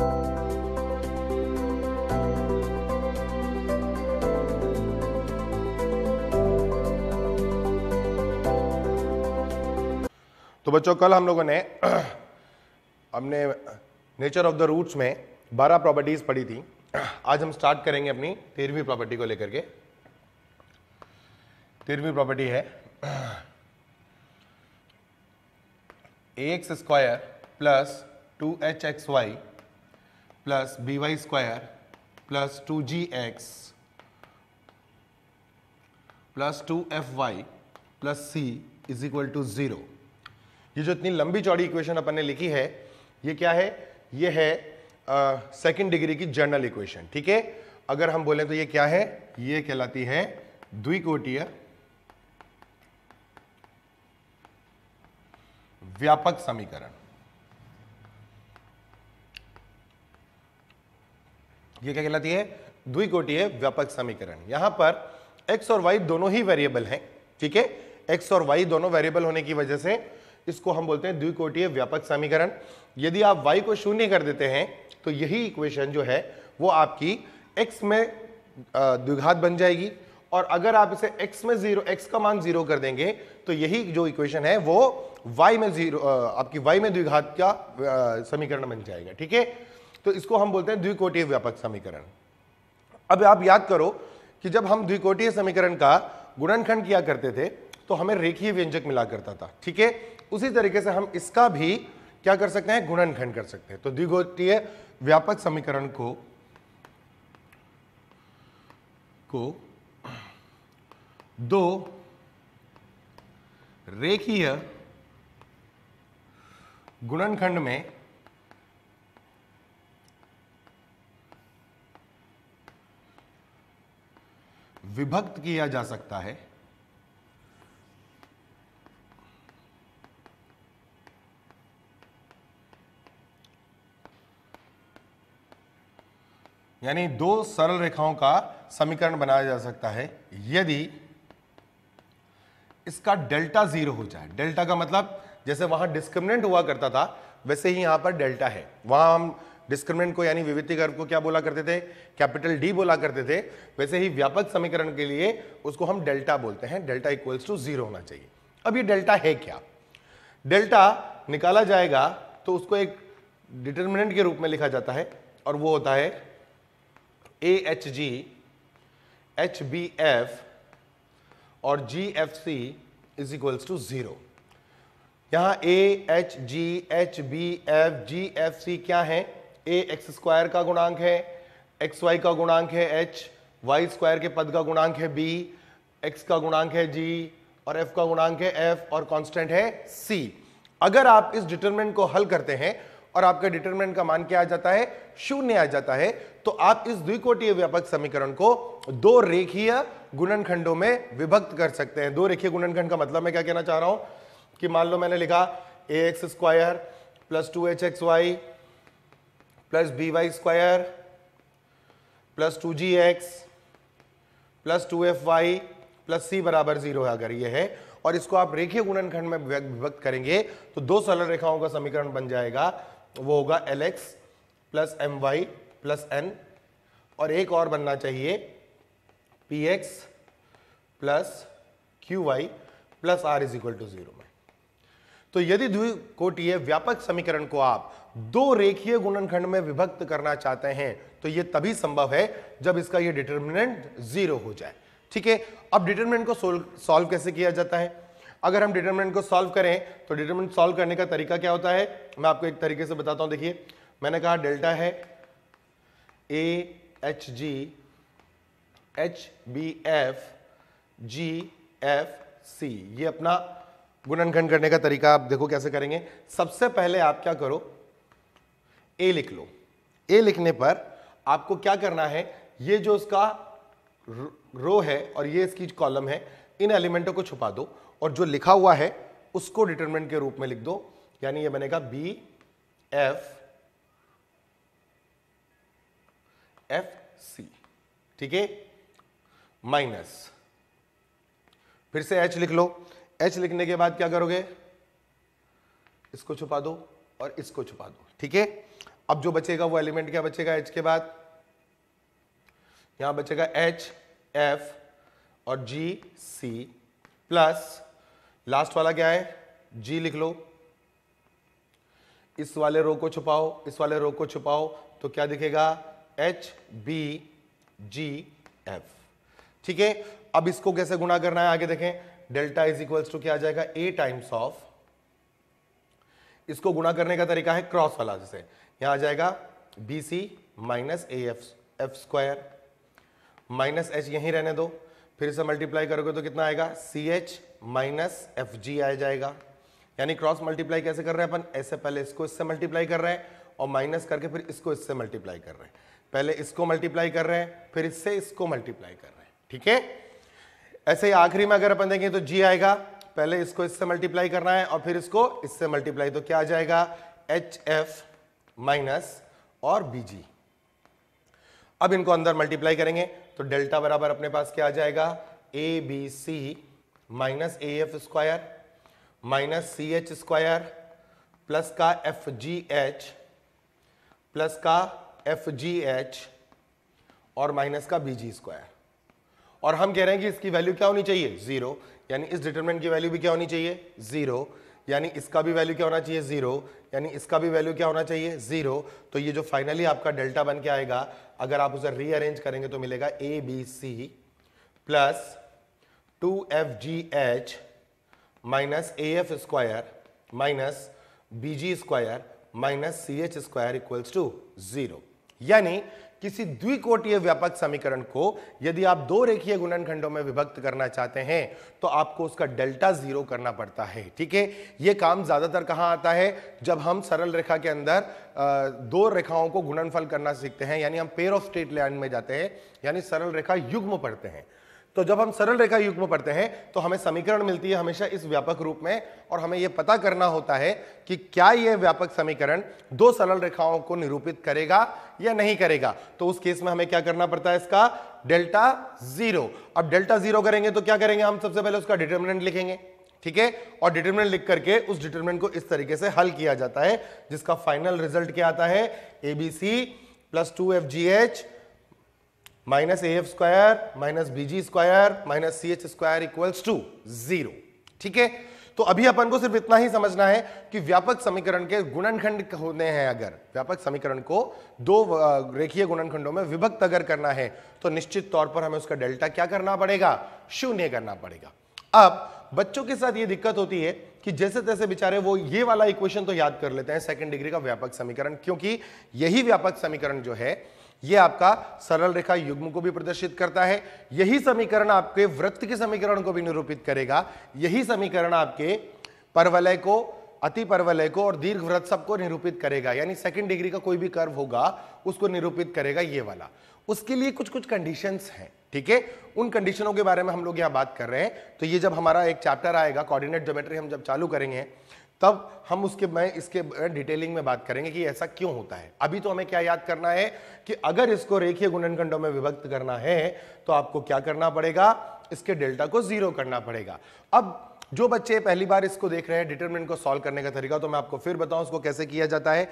तो बच्चों कल हम लोगों ने हमने नेचर ऑफ द रूट्स में 12 प्रॉपर्टीज पढ़ी थी आज हम स्टार्ट करेंगे अपनी तेरहवीं प्रॉपर्टी को लेकर के तेरहवीं प्रॉपर्टी है x square plus two H x Y plus B Y square plus two ji x plus two F Y plus C is equal to zero ये जो इतनी लंबी चौड़ी इक्वेशन अपन ने लिखी है ये क्या है ये है सेकंड डिग्री की जर्नल इक्वेशन ठीक है अगर हम बोलें तो ये क्या है ये कहलाती है द्विकोटीय व्यापक समीकरण ये क्या कहलाती है द्विकोटीय व्यापक समीकरण यहां पर एक्स और वाई दोनों ही वेरिएबल हैं ठीक है एक्स और वाई दोनों वेरिएबल होने की वजह से इसको हम बोलते हैं द्विकोटीय व्यापक समीकरण यदि आप वाई को शून्य कर देते हैं तो यही इक्वेशन जो है वो आपकी एक्स में द्विघात बन जाएगी और अगर आप इसे x में जीरो x का मान जीरो कर देंगे तो यही जो इक्वेशन है वो y में जीरो आपकी y में द्विघात का समीकरण बन जाएगा ठीक है तो इसको हम बोलते हैं द्विकोटीय व्यापक समीकरण अब आप याद करो कि जब हम द्विकोटीय समीकरण का गुणनखंड किया करते थे तो हमें रेखीय व्यंजक मिला करता था ठीक है उसी तरीके से हम इसका भी क्या कर सकते हैं गुणनखंड कर सकते हैं तो द्विगोटीय व्यापक समीकरण को को दो रेखीय गुणनखंड में विभक्त किया जा सकता है यानी दो सरल रेखाओं का समीकरण बनाया जा सकता है यदि इसका डेल्टा जीरो हो जाए डेल्टा का मतलब जैसे वहां डिस्क्रिमिनेंट हुआ करता था वैसे ही यहां पर डेल्टा है वहां हम डिस्क्रिमिनेंट को यानी विविधीकरण को क्या बोला करते थे कैपिटल डी बोला करते थे वैसे ही व्यापक समीकरण के लिए उसको हम डेल्टा बोलते हैं डेल्टा इक्वल्स टू जीरो होना चाहिए अब ये डेल्टा है क्या डेल्टा निकाला जाएगा तो उसको एक डिटर्मिनेंट के रूप में लिखा जाता है और वो होता है A H G H B f और g F c is equals to zero यहां a H G H B F G F c क्या है ए एक्स स्क्वायर का गुणांक है एक्स वाई का गुणांक है एच वाई स्क्वायर के पद का गुणांक है बी एक्स का गुणांक है जी और एफ का गुणांक है एफ और कांस्टेंट है सी अगर आप इस डिटरमिनेंट को हल करते हैं और आपके डिटरमिनेंट का मान क्या आ जाता है शून्य आ जाता है तो आप इस द्विकोटीय व्यापक समीकरण को दो रेखीय गुणनखंडों में विभक्त कर सकते हैं दो रेखीय गुणनखंड का मतलब मैं क्या कहना चाह रहा हूं कि मान लो मैंने लिखा a x square plus two H x Y plus B Y square plus two ji x plus two F Y plus सी बराबर जीरो है अगर ये है और इसको आप रेखीय गुणनखंड में विभक्त करेंगे तो दो सरल रेखाओं का समीकरण बन जाएगा वो होगा L X plus M Y plus N और एक और बनना चाहिए P X plus Q Y plus R is equal to zero में तो यदि द्विकोटीय व्यापक समीकरण को आप दो रेखीय गुणनखंड में विभक्त करना चाहते हैं तो यह तभी संभव है जब इसका यह डिटर्मिनेंट जीरो हो जाए ठीक है अब डिटर्मिनेंट को सॉल्व कैसे किया जाता है अगर हम डिटर्मिनेंट को सॉल्व करें तो डिटर्मिनेंट सॉल्व करने का तरीका क्या होता है मैं आपको एक तरीके से बताता हूं देखिए मैंने कहा डेल्टा है A H G H B F G F C ये अपना गुणनखंड करने का तरीका आप देखो कैसे करेंगे सबसे पहले आप क्या करो ए लिख लो ए लिखने पर आपको क्या करना है ये जो इसका रो है और ये इसकी कॉलम है इन एलिमेंटों को छुपा दो और जो लिखा हुआ है उसको डिटरमिनेंट के रूप में लिख दो यानी ये बनेगा बी एफ एफ सी ठीक है माइनस फिर से एच लिख लो एच लिखने के बाद क्या करोगे इसको छुपा दो और इसको छुपा दो ठीक है अब जो बचेगा वो एलिमेंट क्या बचेगा एच के बाद यहां बचेगा एच एफ और जी सी प्लस लास्ट वाला क्या है जी लिख लो इस वाले रो को छुपाओ इस वाले रो को छुपाओ तो क्या दिखेगा एच बी जी एफ ठीक है अब इसको कैसे गुणा करना है आगे देखें डेल्टा इज इक्वल्स टू क्या आ जाएगा ए टाइम्स ऑफ इसको गुणा करने का तरीका है क्रॉस वाला जैसे यहाँ आ जाएगा बी सी माइनस ए F F square minus H यहीं रहने दो फिर से मल्टीप्लाई करोगे तो कितना आएगा C H minus F G आ जाएगा यानी क्रॉस मल्टीप्लाई कैसे कर रहे हैं अपन ऐसे पहले इसको इससे मल्टीप्लाई कर रहे हैं और माइनस करके फिर इसको इससे मल्टीप्लाई कर रहे हैं पहले इसको मल्टीप्लाई कर रहे हैं फिर इससे इसको मल्टीप्लाई कर रहे हैं ठीक है ऐसे ही आखिरी में अगर अपन देखें तो जी आएगा पहले इसको इससे मल्टीप्लाई करना है और फिर इसको इससे मल्टीप्लाई तो क्या आ जाएगा एच एफ माइनस और बीजी अब इनको अंदर मल्टीप्लाई करेंगे तो डेल्टा बराबर अपने पास क्या आ जाएगा A B C minus A F square minus C H square plus का एफ जी एच प्लस का एफ जी एच और माइनस का बी जी स्क्वायर और हम कह रहे हैं कि इसकी वैल्यू क्या होनी चाहिए जीरो यानी इस डिटरमिनेंट की वैल्यू भी क्या होनी चाहिए जीरो यानी इसका भी वैल्यू क्या होना चाहिए जीरो यानी इसका भी वैल्यू क्या होना चाहिए जीरो तो ये जो फाइनली आपका डेल्टा बन के आएगा अगर आप उसे रीअरेंज करेंगे तो मिलेगा A B C plus two F G H minus A F square minus B ji square minus C H square equals to zero यानी किसी द्विकोटीय व्यापक समीकरण को यदि आप दो रेखीय गुणनखंडों में विभक्त करना चाहते हैं तो आपको उसका डेल्टा जीरो करना पड़ता है ठीक है यह काम ज्यादातर कहां आता है जब हम सरल रेखा के अंदर दो रेखाओं को गुणनफल करना सीखते हैं यानी हम पेयर ऑफ स्टेट लैंड में जाते हैं यानी सरल रेखा युग्म पढ़ते हैं तो जब हम सरल रेखा युग्म पढ़ते हैं तो हमें समीकरण मिलती है हमेशा इस व्यापक रूप में और हमें यह पता करना होता है कि क्या यह व्यापक समीकरण दो सरल रेखाओं को निरूपित करेगा या नहीं करेगा तो उस केस में हमें क्या करना पड़ता है इसका डेल्टा जीरो अब डेल्टा जीरो करेंगे तो क्या करेंगे हम सबसे पहले उसका डिटर्मिनेंट लिखेंगे ठीक है और डिटर्मिनेंट लिख करके उस डिटर्मिनेंट को इस तरीके से हल किया जाता है जिसका फाइनल रिजल्ट क्या आता है ABC plus two F G H minus A F square minus BG square minus C H square equals to zero ठीक है तो अभी अपन को सिर्फ इतना ही समझना है कि व्यापक समीकरण के गुणनखंड होने हैं अगर व्यापक समीकरण को दो रेखीय गुणनखंडों में विभक्त अगर करना है तो निश्चित तौर पर हमें उसका डेल्टा क्या करना पड़ेगा शून्य करना पड़ेगा अब बच्चों के साथ ये दिक्कत होती है कि जैसे तैसे बेचारे वो ये वाला इक्वेशन तो याद कर लेते हैं सेकेंड डिग्री का व्यापक समीकरण क्योंकि यही व्यापक समीकरण जो है ये आपका सरल रेखा युग्म को भी प्रदर्शित करता है यही समीकरण आपके वृत्त के समीकरण को भी निरूपित करेगा यही समीकरण आपके परवलय को अति परवलय को और दीर्घ व्रत सबको निरूपित करेगा यानी सेकंड डिग्री का कोई भी कर्व होगा उसको निरूपित करेगा ये वाला उसके लिए कुछ कुछ कंडीशंस हैं ठीक है उन कंडीशनों के बारे में हम लोग यहां बात कर रहे हैं तो ये जब हमारा एक चैप्टर आएगा कोऑर्डिनेट ज्योमेट्री हम जब चालू करेंगे तब हम उसके मैं इसके डिटेलिंग में बात करेंगे कि ऐसा क्यों होता है अभी तो हमें क्या याद करना है कि अगर इसको रेखीय गुणनखंडों में विभक्त करना है तो आपको क्या करना पड़ेगा इसके डेल्टा को जीरो करना पड़ेगा अब जो बच्चे पहली बार इसको देख रहे हैं डिटर्मिनेंट को सॉल्व करने का तरीका तो मैं आपको फिर बताऊं उसको कैसे किया जाता है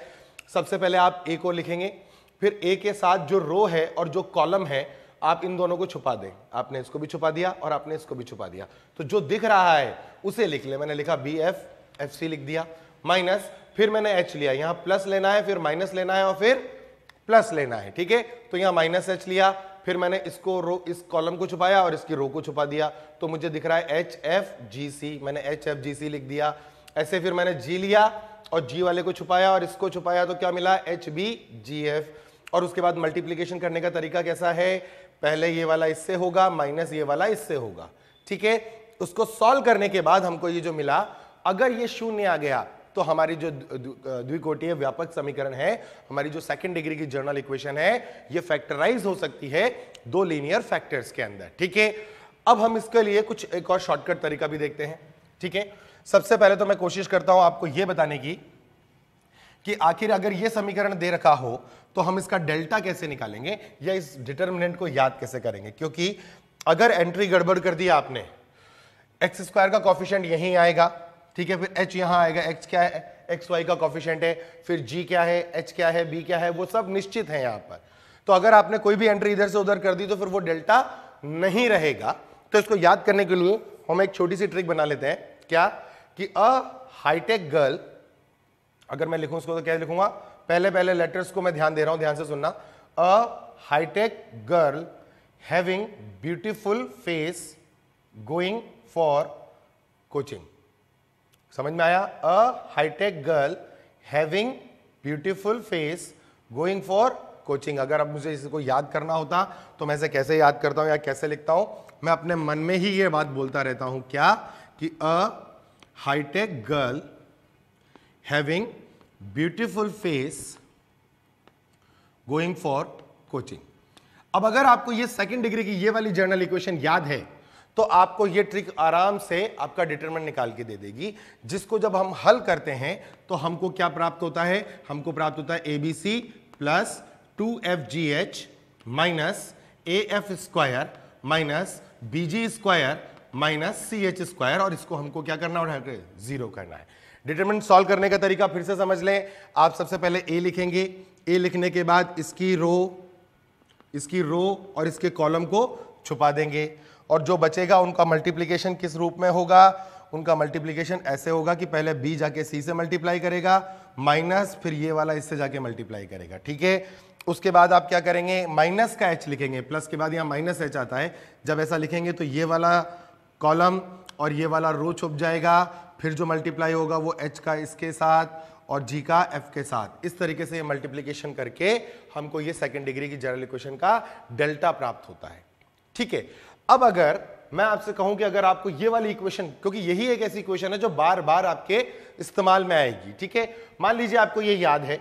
सबसे पहले आप ए को लिखेंगे फिर ए के साथ जो रो है और जो कॉलम है आप इन दोनों को छुपा दें आपने इसको भी छुपा दिया और आपने इसको भी छुपा दिया तो जो दिख रहा है उसे लिख ले मैंने लिखा बी एफ एफ सी लिख दिया माइनस फिर मैंने एच लिया यहां प्लस लेना है फिर माइनस लेना है और फिर प्लस लेना है ठीक है तो यहां माइनस एच लिया फिर मैंने इसको रो इस कॉलम को छुपाया और इसकी रो को छुपा दिया तो मुझे दिख रहा है एच एफ जी सी मैंने एच एफ जी सी लिख दिया ऐसे फिर मैंने जी लिया और जी वाले को छुपाया और इसको छुपाया तो क्या मिला एच बी जी एफ और उसके बाद मल्टीप्लीकेशन करने का तरीका कैसा है पहले ये वाला इससे होगा माइनस ये वाला इससे होगा ठीक है उसको सॉल्व करने के बाद हमको ये जो मिला अगर ये शून्य आ गया तो हमारी जो द्विकोटीय व्यापक समीकरण है हमारी जो सेकंड डिग्री की जर्नल इक्वेशन है ये फैक्टराइज हो सकती है दो लीनियर फैक्टर्स के अंदर ठीक है अब हम इसके लिए कुछ एक और शॉर्टकट तरीका भी देखते हैं ठीक है सबसे पहले तो मैं कोशिश करता हूं आपको यह बताने की कि आखिर अगर यह समीकरण दे रखा हो तो हम इसका डेल्टा कैसे निकालेंगे या इस डिटर्मिनेंट को याद कैसे करेंगे क्योंकि अगर एंट्री गड़बड़ कर दी आपने एक्स स्क्वायर का कॉफिशेंट यहीं आएगा ठीक है फिर एच यहाँ आएगा एक्स क्या है एक्स वाई का कॉफिशेंट है फिर जी क्या है एच क्या है बी क्या है वो सब निश्चित है यहाँ पर तो अगर आपने कोई भी एंट्री इधर से उधर कर दी तो फिर वो डेल्टा नहीं रहेगा तो इसको याद करने के लिए हम एक छोटी सी ट्रिक बना लेते हैं क्या कि अ हाईटेक गर्ल अगर मैं लिखूं उसको तो क्या लिखूंगा पहले पहले लेटर्स को मैं ध्यान दे रहा हूं ध्यान से सुनना a hi tech girl having beautiful face going for coaching समझ में आया a hi tech girl having beautiful face going for coaching अगर अब मुझे इसको याद करना होता तो मैं इसे कैसे याद करता हूं या कैसे लिखता हूं मैं अपने मन में ही ये बात बोलता रहता हूं क्या कि a hi tech girl having beautiful face going for coaching अब अगर आपको ये सेकंड डिग्री की ये वाली जर्नल इक्वेशन याद है तो आपको ये ट्रिक आराम से आपका डिटरमिनेंट निकाल के दे देगी जिसको जब हम हल करते हैं तो हमको क्या प्राप्त होता है हमको प्राप्त होता है A B C plus two F G H minus A F square minus B ji square minus C H square और इसको हमको क्या करना है जीरो करना है डिटरमिनेंट सॉल्व करने का तरीका फिर से समझ लें आप सबसे पहले ए लिखेंगे ए लिखने के बाद इसकी रो इसकी रो और इसके कॉलम को छुपा देंगे और जो बचेगा उनका मल्टीप्लीकेशन किस रूप में होगा उनका मल्टीप्लीकेशन ऐसे होगा कि पहले बी जाके सी से मल्टीप्लाई करेगा माइनस फिर ये वाला इससे जाके मल्टीप्लाई करेगा ठीक है उसके बाद आप क्या करेंगे माइनस का एच लिखेंगे प्लस के बाद यहाँ माइनस एच आता है जब ऐसा लिखेंगे तो ये वाला कॉलम और ये वाला रो छुप जाएगा फिर जो मल्टीप्लाई होगा वो एच का इसके साथ और जी का एफ के साथ इस तरीके से ये मल्टीप्लीकेशन करके हमको ये सेकेंड डिग्री की जनरल इक्वेशन का डेल्टा प्राप्त होता है ठीक है अब अगर मैं आपसे कहूं कि अगर आपको ये वाली इक्वेशन क्योंकि यही एक ऐसी इक्वेशन है जो बार बार आपके इस्तेमाल में आएगी ठीक है मान लीजिए आपको ये याद है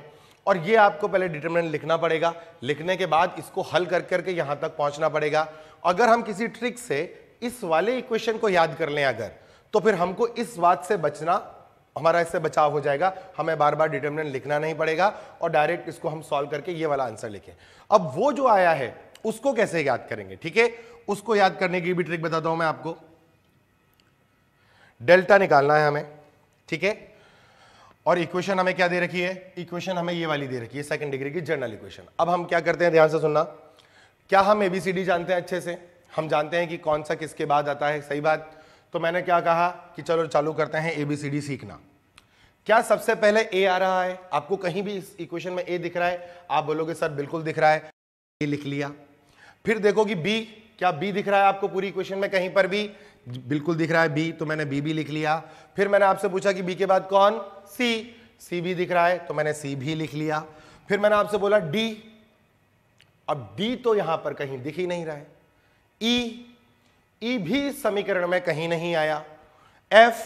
और ये आपको पहले डिटरमिनेंट लिखना पड़ेगा लिखने के बाद इसको हल कर करके यहां तक पहुंचना पड़ेगा अगर हम किसी ट्रिक से इस वाले इक्वेशन को याद कर लें अगर तो फिर हमको इस बात से बचना हमारा इससे बचाव हो जाएगा हमें बार बार डिटर्मिनेंट लिखना नहीं पड़ेगा और डायरेक्ट इसको हम सॉल्व करके ये वाला आंसर लिखें अब वो जो आया है उसको कैसे याद करेंगे ठीक है उसको याद करने की भी ट्रिक बताता हूं मैं आपको डेल्टा निकालना है हमें ठीक है और इक्वेशन हमें क्या दे रखी है इक्वेशन हमें ये वाली दे रखी है सेकंड डिग्री की जर्नल इक्वेशन अब हम क्या करते हैं ध्यान से सुनना क्या हम एबीसीडी जानते हैं अच्छे से हम जानते हैं कि कौन सा किसके बाद आता है सही बात तो मैंने क्या कहा कि चलो चालू करते हैं एबीसीडी सीखना क्या सबसे पहले ए आ रहा है आपको कहीं भी इस इक्वेशन में ए दिख रहा है आप बोलोगे सर बिल्कुल दिख रहा है ए लिख लिया फिर देखो कि बी क्या बी दिख रहा है आपको पूरी क्वेश्चन में कहीं पर भी बिल्कुल दिख रहा है बी तो मैंने बी भी लिख लिया फिर मैंने आपसे पूछा कि बी के बाद कौन सी सी भी दिख रहा है तो मैंने सी भी लिख लिया फिर मैंने आपसे बोला डी अब डी तो यहां पर कहीं दिख ही नहीं रहा है ई e, ई e भी समीकरण में कहीं नहीं आया एफ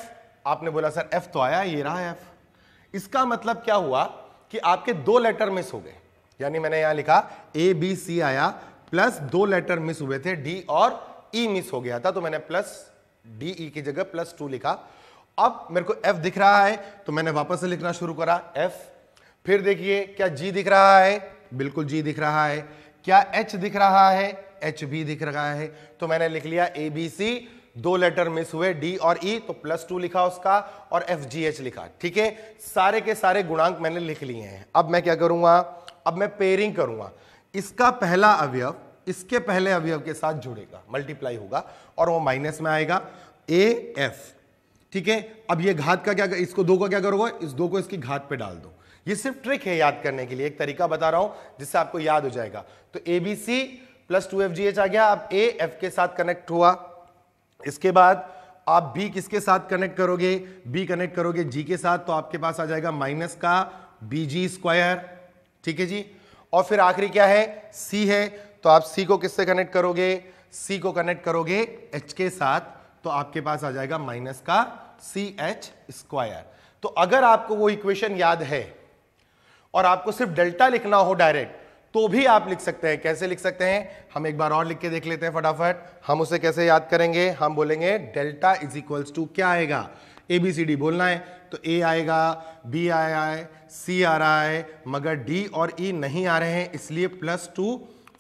आपने बोला सर एफ तो आया ये रहा एफ इसका मतलब क्या हुआ कि आपके दो लेटर मिस हो गए यानी मैंने यहां लिखा ए बी सी आया प्लस दो लेटर मिस हुए थे डी और ई e मिस हो गया था तो मैंने प्लस डी ई e की जगह प्लस टू लिखा अब मेरे को एफ दिख रहा है तो मैंने वापस से लिखना शुरू करा एफ फिर देखिए क्या जी दिख रहा है बिल्कुल जी दिख रहा है क्या एच दिख रहा है एच भी दिख रहा है तो मैंने लिख लिया ए बी सी दो लेटर मिस हुए डी और ई e, तो प्लस टू लिखा उसका और एफ जी एच लिखा ठीक है सारे के सारे गुणांक मैंने लिख लिए हैं अब मैं क्या करूंगा अब मैं पेयरिंग करूंगा इसका पहला अवयव इसके पहले अवयव के साथ जुड़ेगा मल्टीप्लाई होगा और वो माइनस में आएगा ए एफ ठीक है अब ये घात का क्या इसको दो का क्या करोगे इस दो को इसकी घात पे डाल दो ये सिर्फ ट्रिक है याद करने के लिए एक तरीका बता रहा हूं जिससे आपको याद हो जाएगा तो A B C plus two F G H आ गया आप ए एफ के साथ कनेक्ट हुआ इसके बाद आप बी किसके साथ कनेक्ट करोगे बी कनेक्ट करोगे जी के साथ तो आपके पास आ जाएगा माइनस का बी जी स्क्वायर ठीक है जी और फिर आखिरी क्या है सी है तो आप सी को किससे कनेक्ट करोगे सी को कनेक्ट करोगे एच के साथ तो आपके पास आ जाएगा माइनस का सी एच स्क्वायर तो अगर आपको वो इक्वेशन याद है और आपको सिर्फ डेल्टा लिखना हो डायरेक्ट तो भी आप लिख सकते हैं कैसे लिख सकते हैं हम एक बार और लिख के देख लेते हैं फटाफट हम उसे कैसे याद करेंगे हम बोलेंगे डेल्टा इज इक्वल्स टू क्या आएगा ए बी सी डी बोलना है तो ए आएगा बी आया है सी आ रहा है मगर डी और ई e नहीं आ रहे हैं इसलिए प्लस टू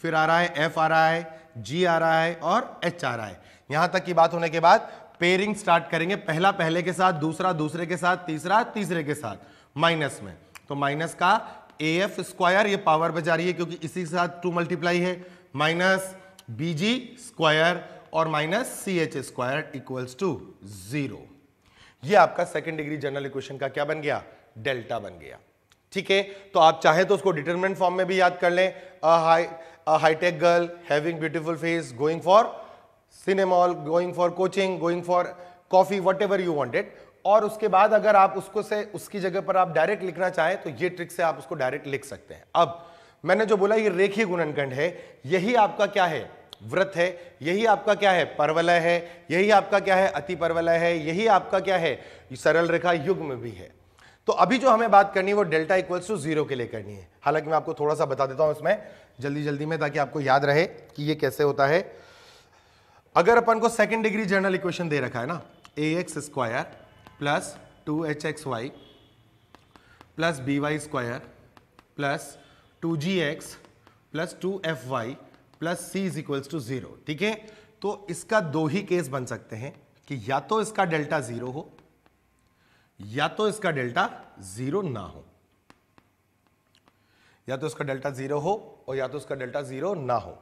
फिर आ रहा है एफ आ रहा है जी आ रहा है और एच आ रहा है यहां तक की बात होने के बाद पेयरिंग स्टार्ट करेंगे पहला पहले के साथ दूसरा दूसरे के साथ तीसरा तीसरे के साथ माइनस में तो माइनस का ए एफ स्क्वायर ये पावर बजा रही है क्योंकि इसी के साथ टू मल्टीप्लाई है माइनस बी जी स्क्वायर और minus C H square equals to zero ये आपका सेकेंड डिग्री जनरल इक्वेशन का क्या बन गया डेल्टा बन गया ठीक है तो आप चाहे तो उसको डिटर्मेंट फॉर्म में भी याद कर लें high-tech girl having beautiful face going for cinema hall going for coaching going for coffee whatever you wanted और उसके बाद अगर आप उसको से उसकी जगह पर आप डायरेक्ट लिखना चाहें तो ये ट्रिक से आप उसको डायरेक्ट लिख सकते हैं अब मैंने जो बोला ये रेखी गुणनखंड है यही आपका क्या है व्रत है यही आपका क्या है परवलय है यही आपका क्या है अति परवलय है यही आपका क्या है सरल रेखा युग में भी है तो अभी जो हमें बात करनी है वो डेल्टा इक्वल्स टू जीरो के लिए करनी है हालांकि मैं आपको थोड़ा सा बता देता हूं इसमें जल्दी जल्दी में ताकि आपको याद रहे कि ये कैसे होता है अगर अपन को सेकेंड डिग्री जर्नल इक्वेशन दे रखा है ना A x square plus two H x Y plus B Y square plus two ji x plus two F Y plus C is equals to zero ठीक है तो इसका दो ही केस बन सकते हैं कि या तो इसका डेल्टा जीरो हो या तो इसका डेल्टा जीरो ना हो या तो इसका डेल्टा जीरो हो और या तो इसका डेल्टा जीरो ना हो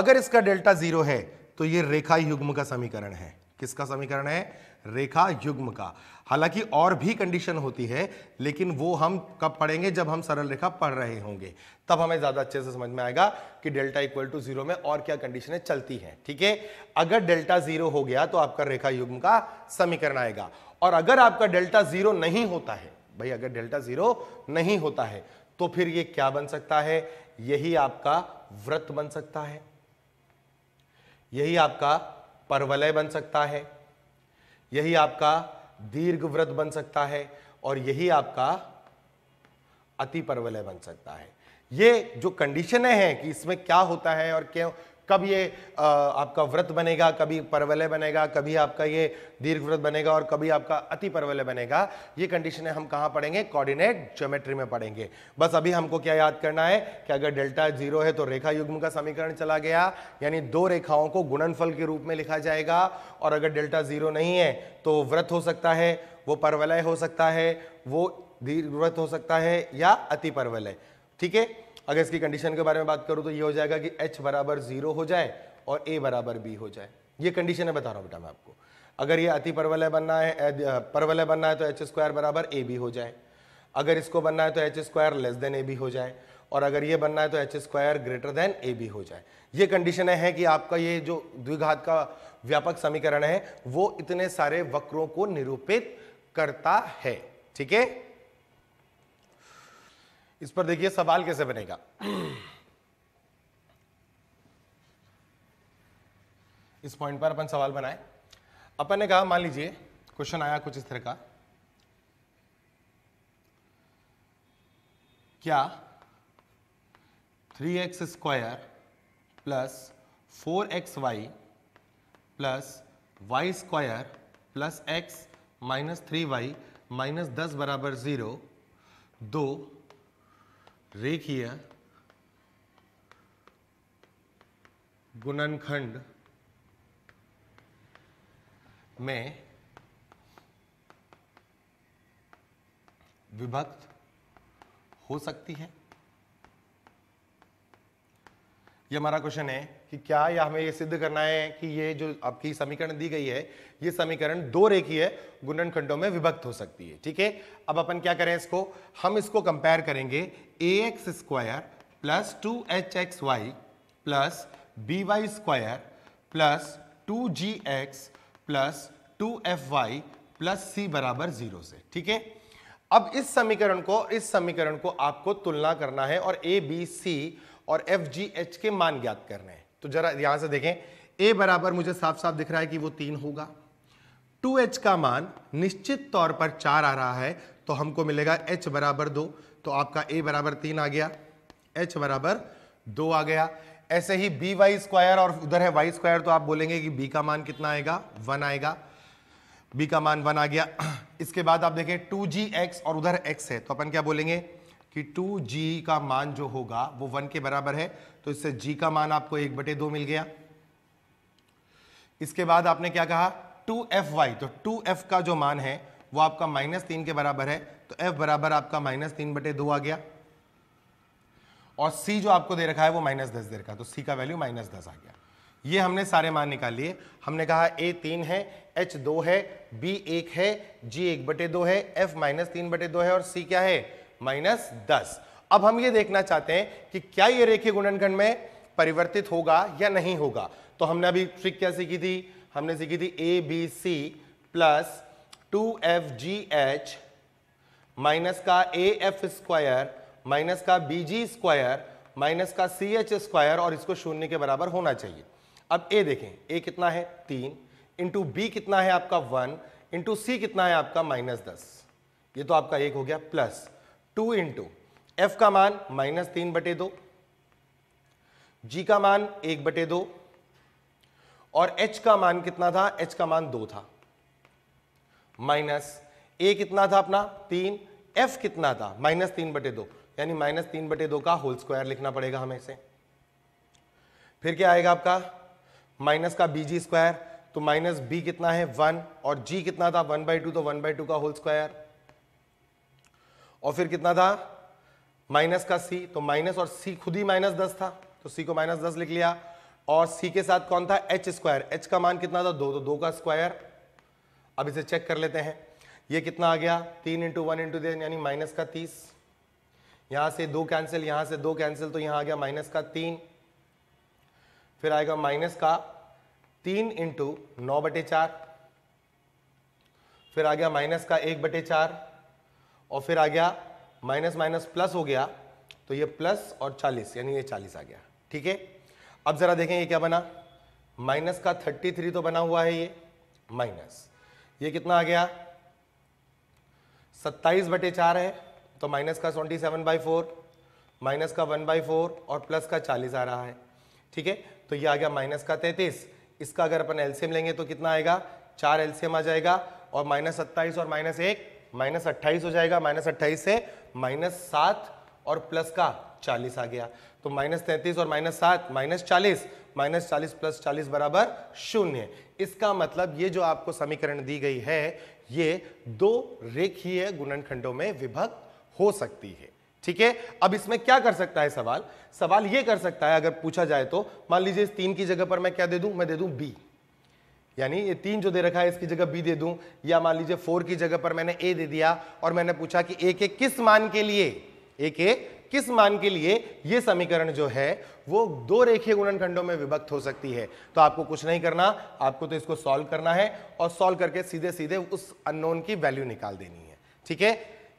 अगर इसका डेल्टा जीरो है तो ये रेखा युग्म का समीकरण है किसका समीकरण है रेखा युग्म का हालांकि और भी कंडीशन होती है लेकिन वो हम कब पढ़ेंगे जब हम सरल रेखा पढ़ रहे होंगे तब हमें ज़्यादा अच्छे से समझ में आएगा कि डेल्टा इक्वल टू जीरो में और क्या कंडीशनें चलती हैं ठीक है अगर डेल्टा जीरो हो गया तो आपका रेखा युग्म का समीकरण आएगा और अगर आपका डेल्टा जीरो नहीं होता है भाई अगर डेल्टा जीरो नहीं होता है तो फिर ये क्या बन सकता है यही आपका व्रत बन सकता है यही आपका परवलय बन सकता है यही आपका दीर्घ व्रत बन सकता है और यही आपका अति परवलय बन सकता है ये जो कंडीशन है कि इसमें क्या होता है और क्यों कब ये आ, आपका व्रत बनेगा कभी परवलय बनेगा कभी आपका ये दीर्घ व्रत बनेगा और कभी आपका अति परवलय बनेगा ये कंडीशन हम कहाँ पढ़ेंगे कोऑर्डिनेट ज्योमेट्री में पढ़ेंगे बस अभी हमको क्या याद करना है कि अगर डेल्टा जीरो है तो रेखा युग्म का समीकरण चला गया यानी दो रेखाओं को गुणनफल के रूप में लिखा जाएगा और अगर डेल्टा जीरो नहीं है तो व्रत हो सकता है वो परवलय हो सकता है वो दीर्घ व्रत हो सकता है या अति परवलय ठीक है अगर इसकी कंडीशन के बारे में बात करूं तो ये हो जाएगा कि एच बराबर जीरो हो जाए और ए बराबर बी हो जाए ये कंडीशन है बता रहा हूं बेटा मैं आपको अगर ये अति परवलय बनना है परवलय बनना है तो एच स्क्वायर बराबर ए बी हो जाए अगर इसको बनना है तो H square less than A B हो जाए और अगर ये बनना है तो H square greater than A B हो जाए ये कंडीशन है कि आपका ये जो द्विघात का व्यापक समीकरण है वो इतने सारे वक्रों को निरूपित करता है ठीक है इस पर देखिए सवाल कैसे बनेगा इस पॉइंट पर अपन सवाल बनाए अपन ने कहा मान लीजिए क्वेश्चन आया कुछ इस तरह का क्या three X square plus four X Y plus Y square plus X minus three Y minus दस बराबर ज़ीरो दो रेखीय गुणनखंड में विभक्त हो सकती है यह हमारा क्वेश्चन है कि क्या या हमें ये सिद्ध करना है कि ये जो आपकी समीकरण दी गई है ये समीकरण दो रेखीय गुणनखंडों में विभक्त हो सकती है ठीक है अब अपन क्या करें इसको हम इसको कंपेयर करेंगे A x square plus two H x Y plus B Y square plus two ji x plus two F Y plus सी बराबर जीरो से ठीक है अब इस समीकरण को इस समीकरण को आपको तुलना करना है और ए बी सी और एफ जी एच के मान ज्ञात करने हैं तो जरा यहां से देखें ए बराबर मुझे साफ साफ दिख रहा है कि वो तीन होगा 2h का मान निश्चित तौर पर चार आ रहा है तो हमको मिलेगा h बराबर दो तो आपका a बराबर तीन आ गया h बराबर दो आ गया ऐसे ही बी वाई स्क्वायर और उधर है वाई स्क्वायर तो आप बोलेंगे कि b का मान कितना आएगा वन आएगा b का मान वन आ गया इसके बाद आप देखें टू जी एक्स और उधर x है तो अपन क्या बोलेंगे कि 2g का मान जो होगा वो 1 के बराबर है तो इससे g का मान आपको एक बटे दो मिल गया इसके बाद आपने क्या कहा 2fy तो 2f का जो मान है वो आपका माइनस तीन के बराबर है तो f बराबर आपका माइनस तीन बटे दो आ गया और c जो आपको दे रखा है वो माइनस दस दे रखा है तो c का वैल्यू माइनस दस आ गया ये हमने सारे मान निकाल लिए हमने कहा ए तीन है एच दो है बी एक है जी एक बटे दो है एफ माइनस तीन बटे दो है और सी क्या है माइनस दस अब हम ये देखना चाहते हैं कि क्या ये रेखीय गुणनखंड में परिवर्तित होगा या नहीं होगा तो हमने अभी ट्रिक क्या सीखी थी हमने सीखी थी A B C plus two F G H minus का ए एफ स्क्वायर माइनस का बी जी स्क्वायर माइनस का सी एच स्क्वायर और इसको शून्य के बराबर होना चाहिए अब ए देखें ए कितना है तीन इंटू बी कितना है आपका वन इंटू सी कितना है आपका माइनस दस ये तो आपका एक हो गया प्लस टू इंटू एफ का मान माइनस तीन बटे दो जी का मान एक बटे दो और एच का मान कितना था एच का मान दो था माइनस ए कितना था अपना तीन एफ कितना था माइनस तीन बटे दो यानी माइनस तीन बटे दो का होल स्क्वायर लिखना पड़ेगा हमें से फिर क्या आएगा आपका माइनस का बी जी स्क्वायर तो माइनस बी कितना है वन और जी कितना था वन बाई टू तो वन बाई टू का होल स्क्वायर और फिर कितना था माइनस का सी तो माइनस और सी खुद ही माइनस दस था तो सी को माइनस दस लिख लिया और सी के साथ कौन था एच स्क्वायर एच का मान कितना था दो तो दो का स्क्वायर अब इसे चेक कर लेते हैं ये कितना आ गया तीन इंटू वन इंटू यानी माइनस का तीस यहां से दो कैंसिल यहां से दो कैंसिल तो यहां आ गया माइनस का तीन फिर आएगा माइनस का तीन इंटू नौ बटे चार फिर आ गया माइनस का एक बटे चार और फिर आ गया माइनस माइनस प्लस हो गया तो ये प्लस और 40 यानी ये 40 आ गया ठीक है अब ज़रा देखें ये क्या बना माइनस का 33 तो बना हुआ है ये माइनस ये कितना आ गया 27 बटे चार है तो माइनस का 27 सेवन बाई फोर माइनस का 1 बाई फोर और प्लस का 40 आ रहा है ठीक है तो ये आ गया माइनस का 33 इसका अगर अपन एल्सियम लेंगे तो कितना आएगा चार एल्सियम आ जाएगा और माइनस सत्ताईस और माइनस एक माइनस अट्ठाईस हो जाएगा माइनस अट्ठाईस से माइनस सात और प्लस का चालीस आ गया तो माइनस तैंतीस और माइनस सात माइनस चालीस माइनस चालीस प्लस चालीस बराबर शून्य इसका मतलब ये जो आपको समीकरण दी गई है ये दो रेखीय गुणनखंडों में विभक्त हो सकती है ठीक है अब इसमें क्या कर सकता है सवाल सवाल ये कर सकता है अगर पूछा जाए तो मान लीजिए इस तीन की जगह पर मैं क्या दे दूं मैं दे दूं बी यानी ये तीन जो दे रखा है इसकी जगह बी दे दूं या मान लीजिए फोर की जगह पर मैंने ए दे दिया और मैंने पूछा कि ए के किस मान के लिए ए के किस मान के लिए ये समीकरण जो है वो दो रेखीय गुणनखंडों में विभक्त हो सकती है तो आपको कुछ नहीं करना आपको तो इसको सॉल्व करना है और सॉल्व करके सीधे सीधे उस अननोन की वैल्यू निकाल देनी है ठीक है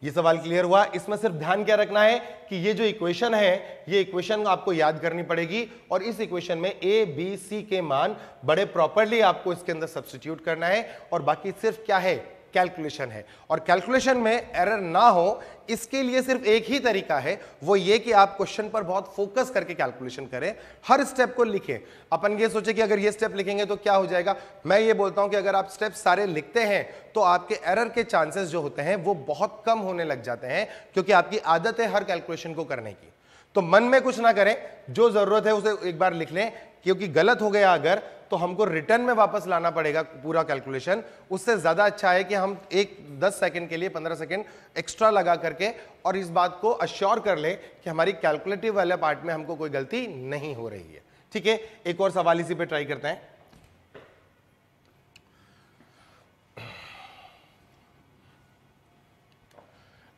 ये सवाल क्लियर हुआ इसमें सिर्फ ध्यान क्या रखना है कि ये जो इक्वेशन है ये इक्वेशन आपको याद करनी पड़ेगी और इस इक्वेशन में ए बी सी के मान बड़े प्रॉपरली आपको इसके अंदर सब्सटीट्यूट करना है और बाकी सिर्फ क्या है कैलकुलेशन है और कैलकुलेशन में एरर ना हो इसके लिए सिर्फ एक ही तरीका है वो ये कि आप क्वेश्चन पर बहुत फोकस करके कैलकुलेशन करें हर स्टेप को लिखें अपन ये सोचे कि अगर ये स्टेप लिखेंगे तो क्या हो जाएगा मैं ये बोलता हूं कि अगर आप स्टेप सारे लिखते हैं तो आपके एरर के चांसेस जो होते हैं वो बहुत कम होने लग जाते हैं क्योंकि आपकी आदत है हर कैलकुलेशन को करने की तो मन में कुछ ना करें जो जरूरत है उसे एक बार लिख लें क्योंकि गलत हो गया अगर तो हमको रिटर्न में वापस लाना पड़ेगा पूरा कैलकुलेशन उससे ज़्यादा अच्छा है कि हम एक 10 सेकंड के लिए 15 सेकंड एक्स्ट्रा लगा करके और इस बात को अश्योर कर ले कि हमारी कैलकुलेटिव वाले पार्ट में हमको कोई गलती नहीं हो रही है ठीक है एक और सवाल इसी पर ट्राई करते हैं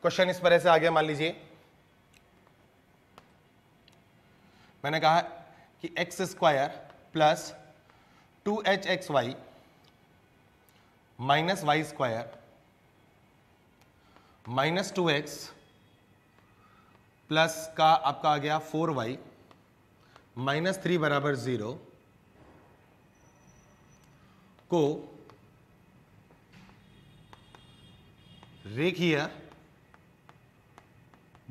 क्वेश्चन इस पर ऐसे आ गया मान लीजिए मैंने कहा कि X square plus two H x Y minus Y square minus two X plus का आपका आ गया फोर वाई माइनस थ्री बराबर ज़ीरो को रेखीय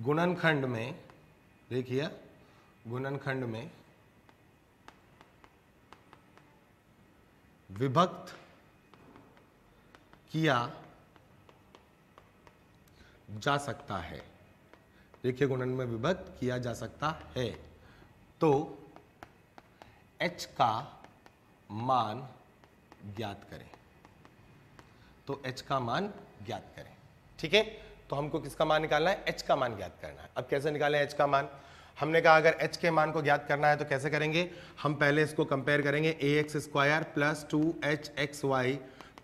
गुणनखंड में रेखीय गुणनखंड में विभक्त किया जा सकता है रेखीय गुणन में विभक्त किया जा सकता है तो h का मान ज्ञात करें तो h का मान ज्ञात करें ठीक है तो हमको किसका मान निकालना है h का मान ज्ञात करना है अब कैसे निकालें h का मान हमने कहा अगर एच के मान को ज्ञात करना है तो कैसे करेंगे हम पहले इसको कंपेयर करेंगे A x square plus two H x Y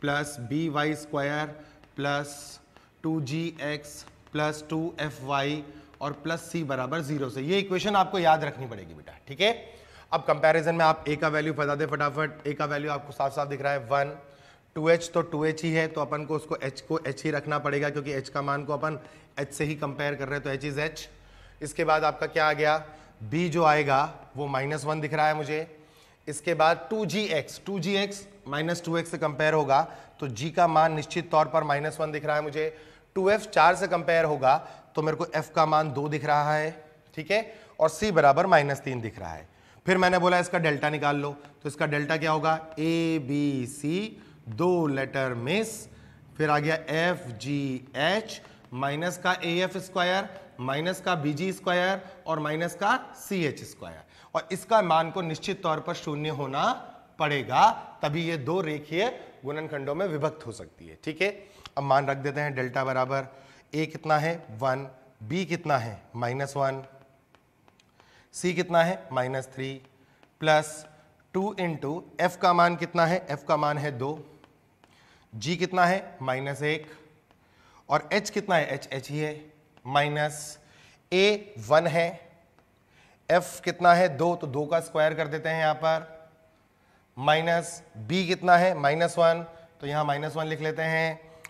plus B Y square plus two ji x plus two F Y और प्लस सी बराबर जीरो से ये इक्वेशन आपको याद रखनी पड़ेगी बेटा ठीक है अब कंपैरिजन में आप ए का वैल्यू फटा दे फटाफट ए का वैल्यू आपको साफ साफ दिख रहा है वन टू एच तो टू एच ही है तो अपन को उसको एच को एच ही रखना पड़ेगा क्योंकि एच का मान को अपन एच से ही कंपेयर कर रहे हैं तो एच इज एच इसके बाद आपका क्या आ गया b जो आएगा वो माइनस वन दिख रहा है मुझे इसके बाद 2gx 2gx माइनस टू से कंपेयर होगा तो g का मान निश्चित तौर पर माइनस वन दिख रहा है मुझे 2f चार से कंपेयर होगा तो मेरे को f का मान दो दिख रहा है ठीक है और c बराबर माइनस तीन दिख रहा है फिर मैंने बोला इसका डेल्टा निकाल लो तो इसका डेल्टा क्या होगा ए बी सी दो लेटर मिस फिर आ गया एफ जी एच माइनस का ए एफ स्क्वायर माइनस का बी जी स्क्वायर और माइनस का सी एच स्क्वायर और इसका मान को निश्चित तौर पर शून्य होना पड़ेगा तभी ये दो रेखीय गुणनखंडों में विभक्त हो सकती है ठीक है अब मान रख देते हैं डेल्टा बराबर ए कितना है वन बी कितना है माइनस वन सी कितना है minus three plus two into F का मान कितना है एफ का मान है दो जी कितना है माइनस एक और एच कितना है एच एच ही है माइनस ए वन है एफ कितना है दो तो दो का स्क्वायर कर देते हैं यहां पर माइनस बी कितना है माइनस वन तो यहां माइनस वन लिख लेते हैं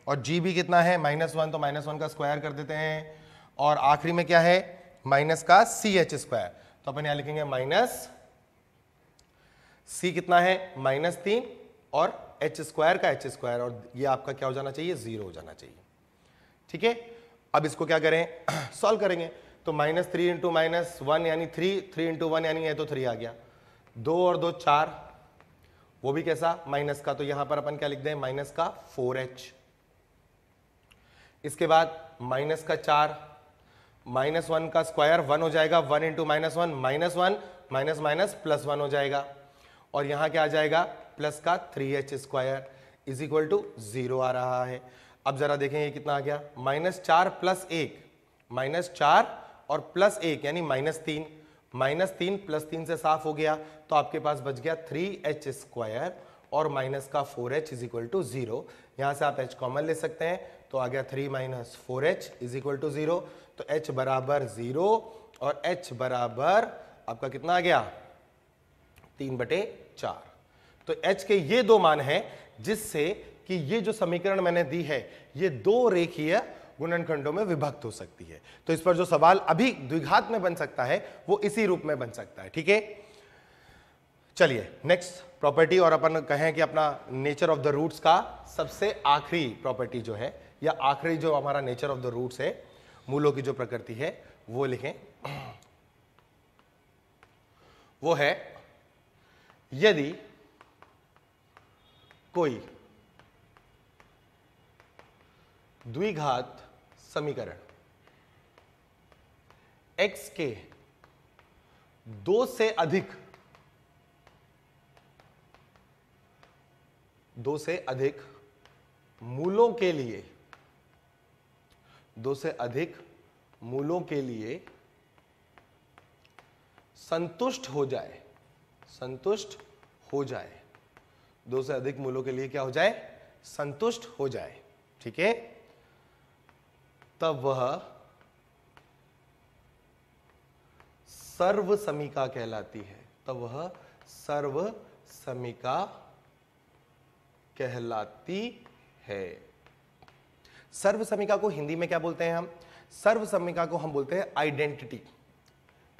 और जी भी कितना है माइनस वन तो माइनस वन का स्क्वायर कर देते हैं और आखिरी में क्या है माइनस का सी एच स्क्वायर तो अपन यहां लिखेंगे माइनस सी कितना है माइनस तीन और एच स्क्वायर का एच स्क्वायर और ये आपका क्या हो जाना चाहिए जीरो हो जाना चाहिए ठीक है अब इसको क्या करें सॉल्व करेंगे तो minus three into minus one यानी थ्री थ्री इंटू वन यानी है तो थ्री आ गया दो और दो चार वो भी कैसा माइनस का तो यहां पर अपन क्या लिख दें माइनस का फोर एच इसके बाद माइनस का चार माइनस वन का स्क्वायर वन हो जाएगा one into minus one minus one minus minus plus one हो जाएगा और यहां क्या आ जाएगा प्लस का three H square is equal to zero आ रहा है अब जरा देखें ये कितना आ गया माइनस चार प्लस एक माइनस चार और प्लस एक यानी माइनस तीन माइनस तीन प्लस तीन से साफ हो गया तो आपके पास बच गया थ्री एच स्क्वायर और माइनस का four H is equal to zero यहां से आप एच कॉमन ले सकते हैं तो आ गया three minus four H is equal to zero तो एच बराबर जीरो और एच बराबर आपका कितना आ गया तीन बटे चार तो एच के ये दो मान है जिससे कि ये जो समीकरण मैंने दी है ये दो रेखीय गुणनखंडों में विभक्त हो सकती है तो इस पर जो सवाल अभी द्विघात में बन सकता है वो इसी रूप में बन सकता है ठीक है चलिए नेक्स्ट प्रॉपर्टी और अपन कहें कि अपना नेचर ऑफ द रूट्स का सबसे आखिरी प्रॉपर्टी जो है या आखिरी जो हमारा नेचर ऑफ द रूट्स है मूलों की जो प्रकृति है वो लिखें वो है यदि कोई द्विघात समीकरण x के दो से अधिक दो से अधिक मूलों के लिए दो से अधिक मूलों के लिए संतुष्ट हो जाए संतुष्ट हो जाए दो से अधिक मूलों के लिए क्या हो जाए संतुष्ट हो जाए ठीक है तब वह सर्व समीका कहलाती है तब वह सर्व समीका कहलाती है सर्व समीका को हिंदी में क्या बोलते हैं हम सर्व समीका को हम बोलते हैं आइडेंटिटी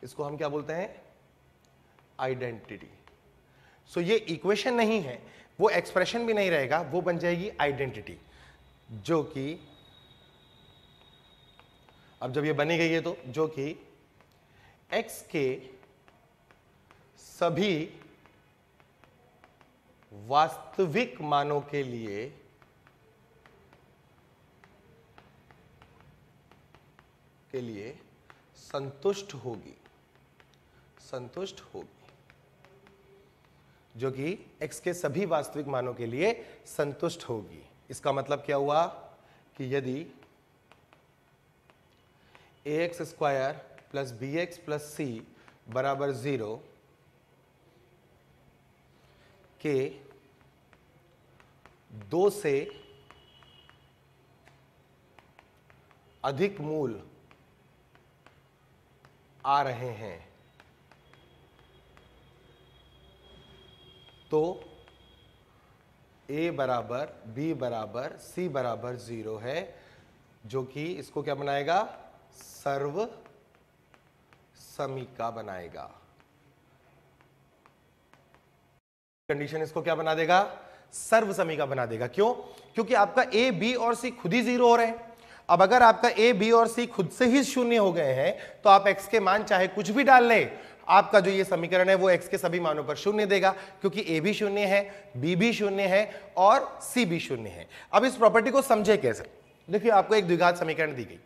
इसको हम क्या बोलते हैं आइडेंटिटी सो ये इक्वेशन नहीं है वो एक्सप्रेशन भी नहीं रहेगा वो बन जाएगी आइडेंटिटी जो कि अब जब ये बनी गई है तो जो कि x के सभी वास्तविक मानों के लिए के लिए संतुष्ट होगी संतुष्ट होगी जो कि x के सभी वास्तविक मानों के लिए संतुष्ट होगी इसका मतलब क्या हुआ कि यदि A x square plus B x plus सी बराबर ज़ीरो के दो से अधिक मूल आ रहे हैं तो ए बराबर बी बराबर सी बराबर ज़ीरो है जो कि इसको क्या बनाएगा सर्व समीका बनाएगा कंडीशन इसको क्या बना देगा सर्व समीका बना देगा क्यों क्योंकि आपका ए बी और सी खुद ही जीरो हो रहे हैं अब अगर आपका ए बी और सी खुद से ही शून्य हो गए हैं तो आप एक्स के मान चाहे कुछ भी डाल लें आपका जो ये समीकरण है वो एक्स के सभी मानों पर शून्य देगा क्योंकि ए भी शून्य है बी भी शून्य है और सी भी शून्य है अब इस प्रॉपर्टी को समझे कैसे देखिए आपको एक द्विघात समीकरण दी गई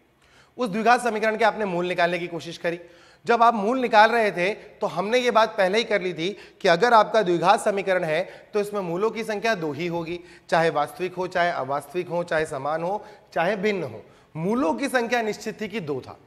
उस द्विघात समीकरण के आपने मूल निकालने की कोशिश करी जब आप मूल निकाल रहे थे तो हमने ये बात पहले ही कर ली थी कि अगर आपका द्विघात समीकरण है तो इसमें मूलों की संख्या दो ही होगी चाहे वास्तविक हो चाहे अवास्तविक हो चाहे समान हो चाहे भिन्न हो मूलों की संख्या निश्चित थी कि दो था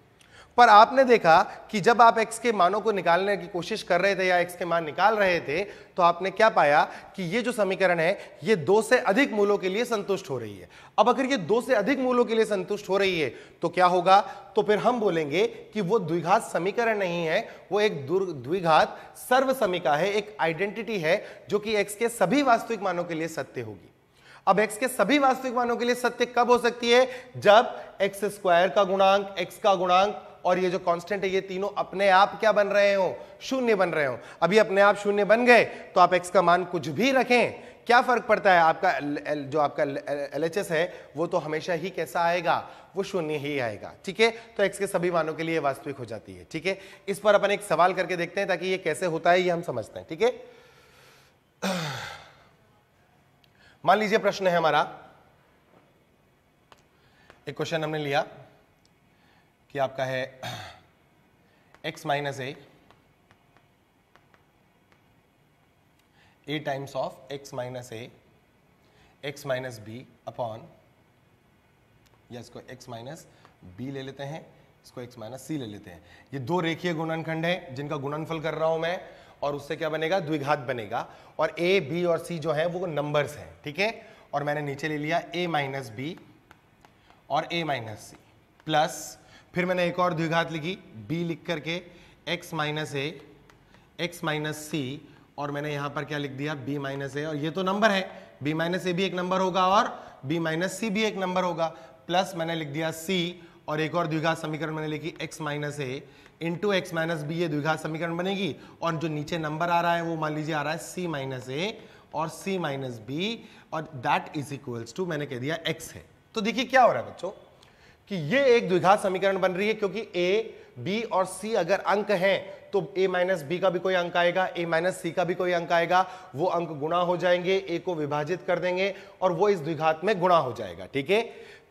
पर आपने देखा कि जब आप x के मानों को निकालने की कोशिश कर रहे थे या x के मान निकाल रहे थे तो आपने क्या पाया कि ये जो समीकरण है ये दो से अधिक मूलों के लिए संतुष्ट हो रही है अब अगर ये दो से अधिक मूलों के लिए संतुष्ट हो रही है तो क्या होगा तो फिर हम बोलेंगे कि वो द्विघात समीकरण नहीं है वो एक द्विघात सर्व समीका है एक आइडेंटिटी है जो कि एक्स के सभी वास्तविक मानों के लिए सत्य होगी अब x के सभी वास्तविक मानों के लिए सत्य कब हो सकती है जब एक्स स्क्वायर का गुणांक x का गुणांक और ये जो कांस्टेंट है ये तीनों अपने आप क्या बन रहे हो शून्य बन रहे हो अभी अपने आप शून्य बन गए तो आप एक्स का मान कुछ भी रखें क्या फर्क पड़ता है आपका जो आपका एल है वो तो हमेशा ही कैसा आएगा वो शून्य ही आएगा ठीक है तो एक्स के सभी मानों के लिए वास्तविक हो जाती है ठीक है इस पर अपन एक सवाल करके देखते हैं ताकि ये कैसे होता है ये हम समझते हैं ठीक है मान लीजिए प्रश्न है हमारा एक क्वेश्चन हमने लिया कि आपका है X minus A A times of X minus A X minus B upon या इसको एक्स माइनस बी ले लेते हैं इसको x माइनस सी ले लेते हैं ये दो रेखीय गुणनखंड हैं जिनका गुणनफल कर रहा हूं मैं और उससे क्या बनेगा द्विघात बनेगा और ए बी और सी जो है वो नंबर्स हैं ठीक है और मैंने नीचे ले लिया ए माइनस बी और ए माइनस सी प्लस फिर मैंने एक और द्विघात लिखी b लिख करके x minus A X minus C और मैंने यहां पर क्या लिख दिया b माइनस ए और ये तो नंबर है b माइनस ए भी एक नंबर होगा और b माइनस सी भी एक नंबर होगा प्लस मैंने लिख दिया c और एक और द्विघात समीकरण मैंने लिखी x minus A into X minus B ये द्विघात समीकरण बनेगी और जो नीचे नंबर आ रहा है वो मान लीजिए आ रहा है सी माइनस ए और सी माइनस बी और दैट इज इक्वल्स टू मैंने कह दिया एक्स है तो देखिए क्या हो रहा है बच्चों कि ये एक द्विघात समीकरण बन रही है क्योंकि ए बी और सी अगर अंक हैं तो ए माइनस बी का भी कोई अंक आएगा ए माइनस सी का भी कोई अंक आएगा वो अंक गुणा हो जाएंगे ए को विभाजित कर देंगे और वो इस द्विघात में गुणा हो जाएगा ठीक है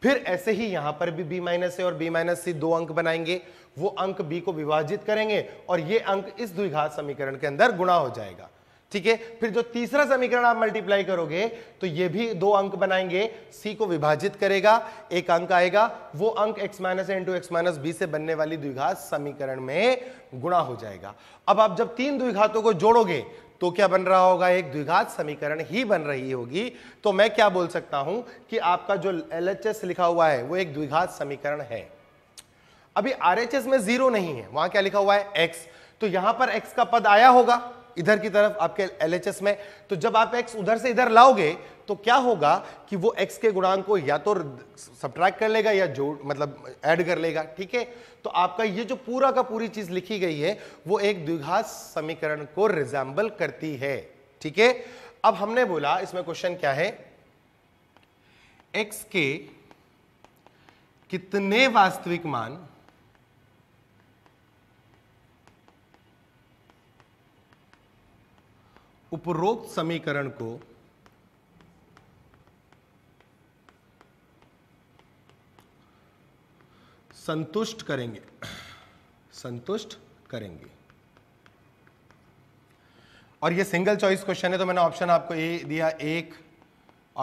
फिर ऐसे ही यहां पर भी बी माइनस ए और बी माइनस सी दो अंक बनाएंगे वो अंक बी को विभाजित करेंगे और ये अंक इस द्विघात समीकरण के अंदर गुणा हो जाएगा ठीक है फिर जो तीसरा समीकरण आप मल्टीप्लाई करोगे तो ये भी दो अंक बनाएंगे सी को विभाजित करेगा एक अंक आएगा वो अंक x minus A into X minus B से बनने वाली द्विघात समीकरण में गुणा हो जाएगा अब आप जब तीन द्विघातों को जोड़ोगे तो क्या बन रहा होगा एक द्विघात समीकरण ही बन रही होगी तो मैं क्या बोल सकता हूं कि आपका जो एल लिखा हुआ है वो एक द्विघात समीकरण है अभी आर में जीरो नहीं है वहां क्या लिखा हुआ है एक्स तो यहां पर एक्स का पद आया होगा इधर की तरफ आपके एल में तो जब आप एक्स उधर से इधर लाओगे तो क्या होगा कि वो एक्स के गुणांक को या तो सब्ट्रैक्ट कर लेगा या जोड़ मतलब ऐड कर लेगा ठीक है तो आपका ये जो पूरा का पूरी चीज लिखी गई है वो एक द्विघात समीकरण को रिजेंबल करती है ठीक है अब हमने बोला इसमें क्वेश्चन क्या है एक्स के कितने वास्तविक मान उपरोक्त समीकरण को संतुष्ट करेंगे संतुष्ट करेंगे और ये सिंगल चॉइस क्वेश्चन है तो मैंने ऑप्शन आपको ए दिया एक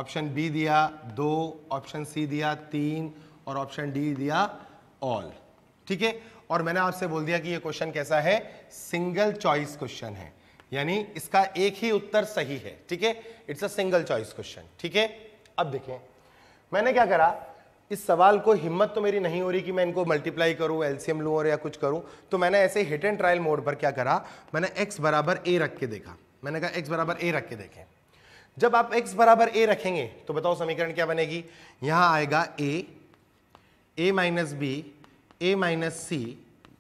ऑप्शन बी दिया दो ऑप्शन सी दिया तीन और ऑप्शन डी दिया ऑल ठीक है और मैंने आपसे बोल दिया कि ये क्वेश्चन कैसा है सिंगल चॉइस क्वेश्चन है यानी इसका एक ही उत्तर सही है ठीक है it's a single choice question ठीक है अब देखें मैंने क्या करा इस सवाल को हिम्मत तो मेरी नहीं हो रही कि मैं इनको मल्टीप्लाई करूं एलसीएम लूं और या कुछ करूं तो मैंने ऐसे हिट एंड ट्रायल मोड पर क्या करा मैंने एक्स बराबर ए रख के देखा मैंने कहा एक्स बराबर ए रख के देखें जब आप एक्स बराबर ए रखेंगे तो बताओ समीकरण क्या बनेगी यहां आएगा A A minus B A minus C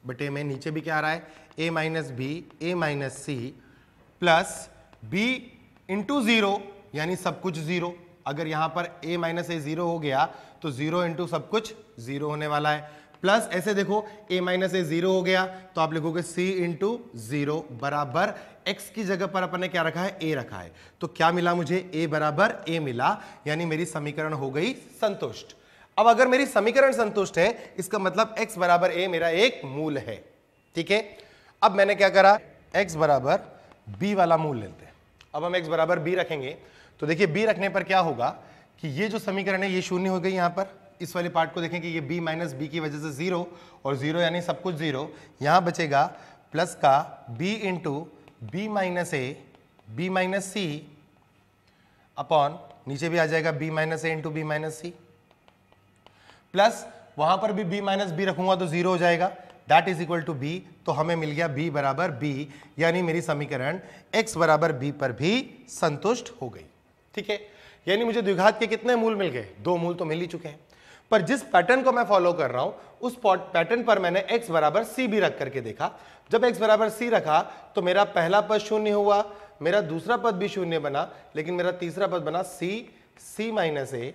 बटे में नीचे भी क्या आ रहा है A minus B A minus C plus B into zero यानी सब कुछ जीरो अगर यहां पर a माइनस ए जीरो हो गया तो जीरो इंटू सब कुछ जीरो होने वाला है प्लस ऐसे देखो a माइनस ए जीरो हो गया तो आप लिखोगे c इंटू जीरो बराबर x की जगह पर अपने क्या रखा है a रखा है तो क्या मिला मुझे a बराबर a मिला यानी मेरी समीकरण हो गई संतुष्ट अब अगर मेरी समीकरण संतुष्ट है इसका मतलब x बराबर ए मेरा एक मूल है ठीक है अब मैंने क्या करा x बराबर बी वाला मूल लेते हैं अब हम एक्स बराबर बी रखेंगे तो देखिए बी रखने पर क्या होगा कि ये जो समीकरण है ये शून्य हो गई यहाँ पर इस वाले पार्ट को देखें कि ये बी माइनस बी की वजह से जीरो और जीरो यानी सब कुछ जीरो यहाँ बचेगा प्लस का B into B minus A B minus C upon नीचे भी आ जाएगा B minus A into B minus C plus वहां पर भी बी माइनस बी रखूंगा तो जीरो हो जाएगा that is equal to B तो हमें मिल गया बी बराबर बी यानी मेरी समीकरण एक्स बराबर बी पर भी संतुष्ट हो गई ठीक है यानी मुझे द्विघात के कितने मूल मिल गए दो मूल तो मिल ही चुके हैं पर जिस पैटर्न को मैं फॉलो कर रहा हूं उस पैटर्न पर मैंने x बराबर सी भी रख करके देखा जब x बराबर सी रखा तो मेरा पहला पद शून्य हुआ मेरा दूसरा पद भी शून्य बना लेकिन मेरा तीसरा पद बना c c minus A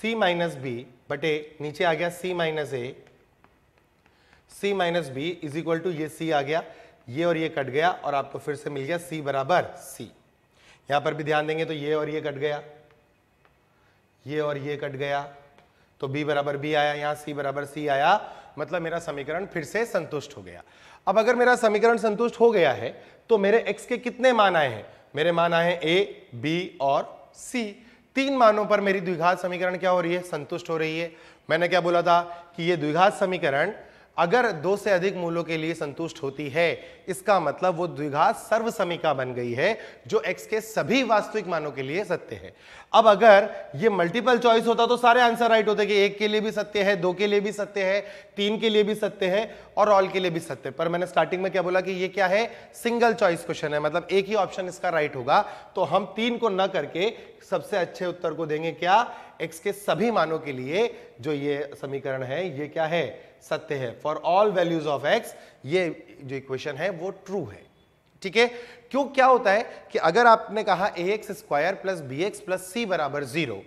C minus B बटे नीचे आ गया c minus A C minus B is equal to ये सी आ गया ये और ये कट गया और आपको फिर से मिल गया सी बराबर सी यहां पर भी ध्यान देंगे तो ये और ये कट गया ये और ये कट गया तो b बराबर बी आया यहां c बराबर सी आया मतलब मेरा समीकरण फिर से संतुष्ट हो गया अब अगर मेरा समीकरण संतुष्ट हो गया है तो मेरे x के कितने मान आए हैं मेरे मान आए हैं ए बी और सी तीन मानों पर मेरी द्विघात समीकरण क्या हो रही है संतुष्ट हो रही है मैंने क्या बोला था कि ये द्विघात समीकरण अगर दो से अधिक मूलों के लिए संतुष्ट होती है इसका मतलब वो द्विघात सर्वसमिका बन गई है जो x के सभी वास्तविक मानों के लिए सत्य है अब अगर ये मल्टीपल चॉइस होता तो सारे आंसर राइट होते कि एक के लिए भी सत्य है दो के लिए भी सत्य है तीन के लिए भी सत्य है और ऑल के लिए भी सत्य पर मैंने स्टार्टिंग में क्या बोला कि ये क्या है सिंगल चॉइस क्वेश्चन है मतलब एक ही ऑप्शन इसका राइट होगा तो हम तीन को न करके सबसे अच्छे उत्तर को देंगे क्या एक्स के सभी मानों के लिए जो ये समीकरण है ये क्या है सत्य है for all values of X ये जो इक्वेशन है वो ट्रू है ठीक है क्यों क्या होता है कि अगर आपने कहा A x square plus B x plus सी बराबर जीरो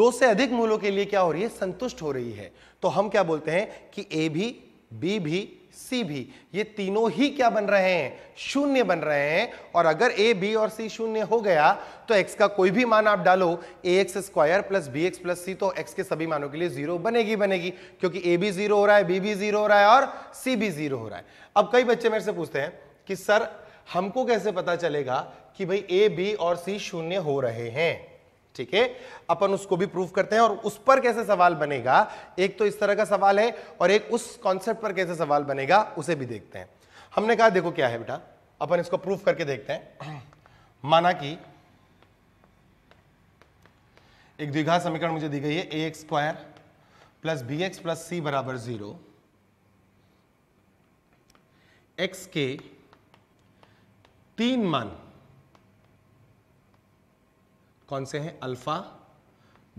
दो से अधिक मूलों के लिए क्या हो रही है संतुष्ट हो रही है तो हम क्या बोलते हैं कि ए भी बी भी सी भी ये तीनों ही क्या बन रहे हैं शून्य बन रहे हैं और अगर ए बी और सी शून्य हो गया तो एक्स का कोई भी मान आप डालो A x square plus B x plus C तो एक्स के सभी मानों के लिए जीरो बनेगी बनेगी क्योंकि ए भी जीरो हो रहा है बी भी जीरो हो रहा है और सी भी जीरो हो रहा है अब कई बच्चे मेरे से पूछते हैं कि सर हमको कैसे पता चलेगा कि भाई ए बी और सी शून्य हो रहे हैं ठीक है अपन उसको भी प्रूफ करते हैं और उस पर कैसे सवाल बनेगा एक तो इस तरह का सवाल है और एक उस कॉन्सेप्ट पर कैसे सवाल बनेगा उसे भी देखते हैं हमने कहा देखो क्या है बेटा अपन इसको प्रूफ करके देखते हैं माना कि एक द्विघा समीकरण मुझे दी गई है A x square plus B x plus सी बराबर जीरो एक्स के तीन मान कौन से हैं अल्फा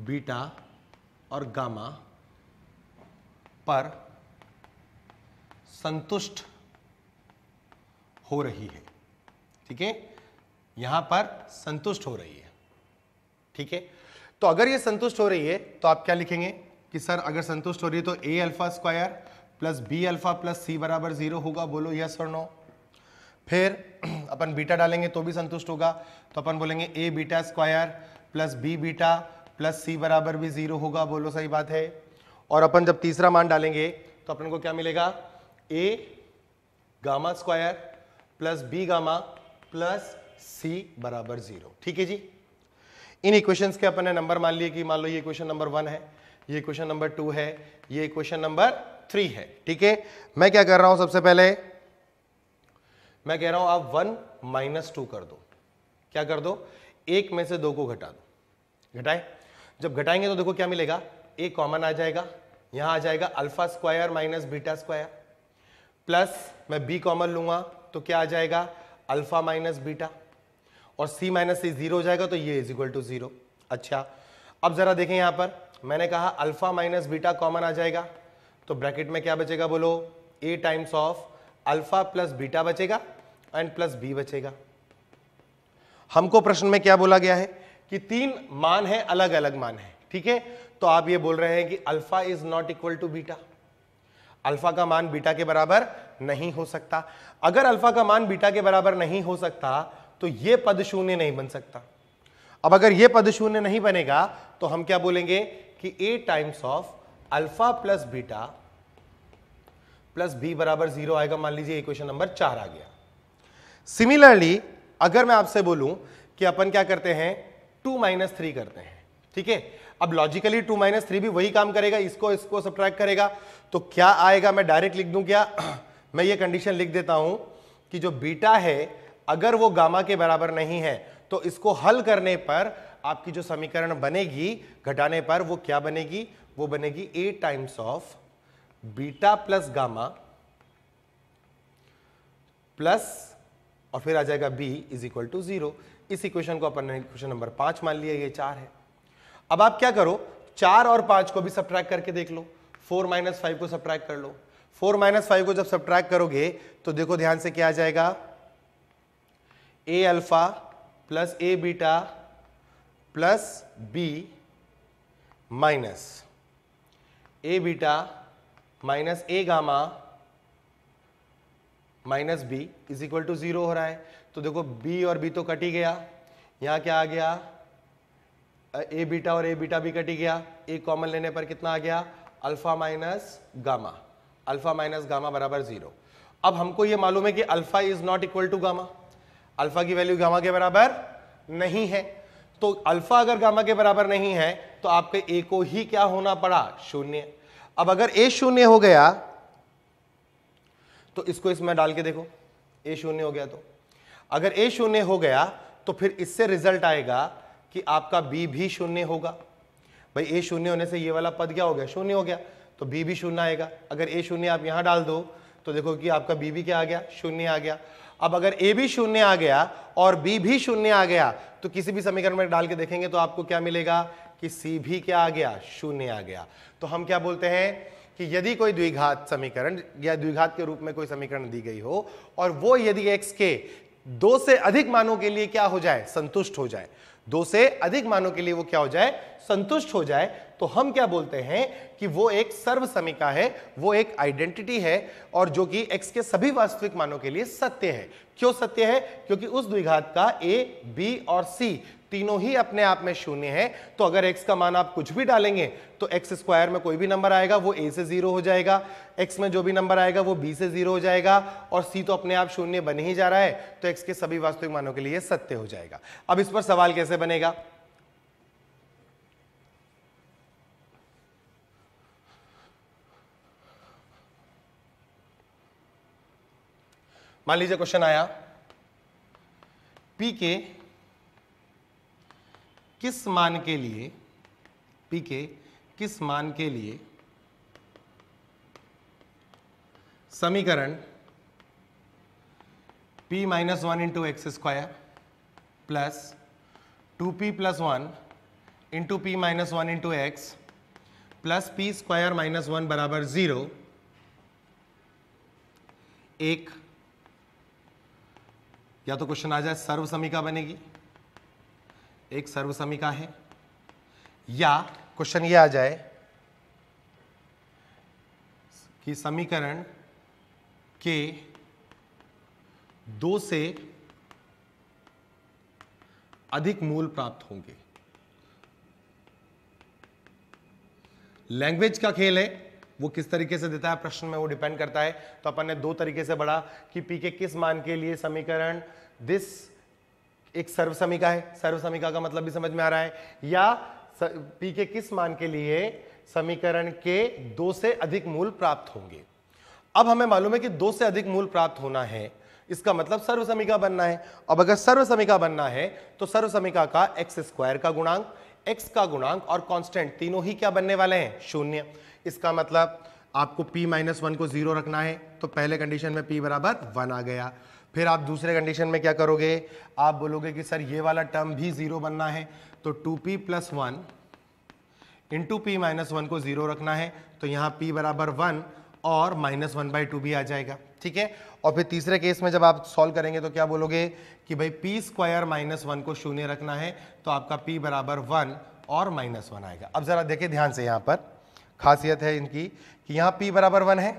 बीटा और गामा पर संतुष्ट हो रही है ठीक है यहां पर संतुष्ट हो रही है ठीक है तो अगर ये संतुष्ट हो रही है तो आप क्या लिखेंगे कि सर अगर संतुष्ट हो रही है तो A alpha square plus B alpha plus सी बराबर जीरो होगा बोलो यस और नो फिर अपन बीटा डालेंगे तो भी संतुष्ट होगा तो अपन बोलेंगे A beta square plus B beta plus सी बराबर भी जीरो होगा बोलो सही बात है और अपन जब तीसरा मान डालेंगे तो अपन को क्या मिलेगा A gamma square plus B gamma plus सी बराबर जीरो ठीक है जी इन इक्वेशंस के अपन ने नंबर मान लिए कि मान लो ये क्वेश्चन नंबर वन है ये क्वेश्चन नंबर टू है ये क्वेश्चन नंबर थ्री है ठीक है मैं क्या कर रहा हूं सबसे पहले मैं कह रहा हूं आप वन माइनस टू कर दो क्या कर दो एक में से दो को घटा दो घटाए जब घटाएंगे तो देखो क्या मिलेगा एक कॉमन आ जाएगा यहां आ जाएगा alpha square minus beta square plus मैं बी कॉमन लूंगा तो क्या आ जाएगा अल्फा माइनस बीटा और सी माइनस सी जीरो हो जाएगा तो ये इज इक्वल टू जीरो अच्छा अब जरा देखें यहां पर मैंने कहा अल्फा माइनस बीटा कॉमन आ जाएगा तो ब्रैकेट में क्या बचेगा बोलो A times of alpha plus beta बचेगा एंड प्लस बी बचेगा हमको प्रश्न में क्या बोला गया है कि तीन मान है अलग अलग मान है ठीक है तो आप ये बोल रहे हैं कि alpha is not equal to beta alpha का मान बीटा के बराबर नहीं हो सकता अगर अल्फा का मान बीटा के बराबर नहीं हो सकता तो यह पद शून्य नहीं बन सकता अब अगर यह पद शून्य नहीं बनेगा तो हम क्या बोलेंगे कि A times of alpha plus beta plus B बराबर जीरो आएगा मान लीजिए इक्वेशन नंबर चार आ गया सिमिलरली अगर मैं आपसे बोलूं कि अपन क्या करते हैं टू माइनस थ्री करते हैं ठीक है अब लॉजिकली टू माइनस थ्री भी वही काम करेगा इसको इसको सब्ट्रैक्ट करेगा तो क्या आएगा मैं डायरेक्ट लिख दूं क्या मैं ये कंडीशन लिख देता हूं कि जो बीटा है अगर वो गामा के बराबर नहीं है तो इसको हल करने पर आपकी जो समीकरण बनेगी घटाने पर वो क्या बनेगी वो बनेगी a times of beta plus gamma plus और फिर आ जाएगा b is equal to zero इस इक्वेशन को अपन ने इक्वेशन नंबर पांच मान लिया ये चार है अब आप क्या करो चार और पांच को भी सब्ट्रैक करके देख लो फोर माइनस फाइव को सब्ट्रैक्ट कर लो फोर माइनस फाइव को जब सब्ट्रैक्ट करोगे तो देखो ध्यान से क्या आ जाएगा a alpha plus a beta plus b minus a beta minus a gamma minus B is equal to zero हो रहा है तो देखो बी और बी तो कट ही गया यहां क्या आ गया ए बीटा और ए बीटा भी कट ही गया ए कॉमन लेने पर कितना आ गया alpha minus gamma alpha minus gamma बराबर जीरो अब हमको यह मालूम है कि alpha is not equal to gamma alpha की वैल्यू गामा के बराबर नहीं है तो अल्फा अगर गामा के बराबर नहीं है तो आपके ए को ही क्या होना पड़ा शून्य अब अगर ए शून्य हो गया तो इसको इसमें डाल के देखो ए शून्य हो गया तो अगर ए शून्य हो गया तो फिर इससे रिजल्ट आएगा कि आपका बी भी शून्य होगा भाई ए शून्य होने से ये वाला पद क्या हो गया शून्य हो गया तो बी भी शून्य आएगा अगर ए शून्य आप यहां डाल दो तो देखो कि आपका बी भी क्या आ गया शून्य आ गया अब अगर ए भी शून्य आ गया और बी भी शून्य आ गया तो किसी भी समीकरण में डाल के देखेंगे तो आपको क्या मिलेगा कि सी भी क्या आ गया शून्य आ गया तो हम क्या बोलते हैं कि यदि कोई द्विघात समीकरण या द्विघात के रूप में कोई समीकरण दी गई हो और वो यदि एक्स के दो से अधिक मानों के लिए क्या हो जाए संतुष्ट हो जाए दो से अधिक मानों के लिए वो क्या हो जाए संतुष्ट हो जाए तो हम क्या बोलते हैं कि वो एक सर्व समीका है वो एक आइडेंटिटी है और जो कि एक्स के सभी वास्तविक मानों के लिए सत्य है क्यों सत्य है क्योंकि उस द्विघात का ए बी और सी तीनों ही अपने आप में शून्य है तो अगर x का मान आप कुछ भी डालेंगे तो एक्स स्क्वायर में कोई भी नंबर आएगा वो a से जीरो हो जाएगा x में जो भी नंबर आएगा वो b से जीरो हो जाएगा और c तो अपने आप शून्य बन ही जा रहा है तो x के सभी वास्तविक मानों के लिए सत्य हो जाएगा अब इस पर सवाल कैसे बनेगा मान लीजिए क्वेश्चन आया पी के किस मान के लिए पी के किस मान के लिए समीकरण p minus one into x square plus two p plus one into p minus one into x plus p square minus one बराबर ज़ीरो एक या तो क्वेश्चन आ जाए सर्व समीका बनेगी एक सर्वसमिका है या क्वेश्चन ये आ जाए कि समीकरण के दो से अधिक मूल प्राप्त होंगे लैंग्वेज का खेल है वो किस तरीके से देता है प्रश्न में वो डिपेंड करता है तो अपन ने दो तरीके से बढ़ा कि पी के किस मान के लिए समीकरण दिस एक सर्वसमिका है सर्वसमिका का मतलब भी समझ में आ रहा है या पी के किस मान के लिए समीकरण के दो से अधिक मूल प्राप्त होंगे अब हमें मालूम है कि दो से अधिक मूल प्राप्त होना है इसका मतलब सर्वसमिका बनना है अब अगर सर्वसमिका बनना है तो सर्वसमिका का एक्स स्क्वायर का गुणांक एक्स का गुणांक और कांस्टेंट तीनों ही क्या बनने वाले हैं शून्य इसका मतलब आपको p माइनस वन को जीरो रखना है तो पहले कंडीशन में p बराबर वन आ गया फिर आप दूसरे कंडीशन में क्या करोगे आप बोलोगे कि सर ये वाला टर्म भी ज़ीरो बनना है तो two p plus one into p minus one को ज़ीरो रखना है तो यहाँ पी बराबर वन और माइनस वन बाई टू भी आ जाएगा ठीक है और फिर तीसरे केस में जब आप सॉल्व करेंगे तो क्या बोलोगे कि भाई पी स्क्वायर माइनस वन को शून्य रखना है तो आपका पी बराबर वन और माइनस वन आएगा अब ज़रा देखिए ध्यान से यहाँ पर खासियत है इनकी कि यहाँ पी बराबर वन है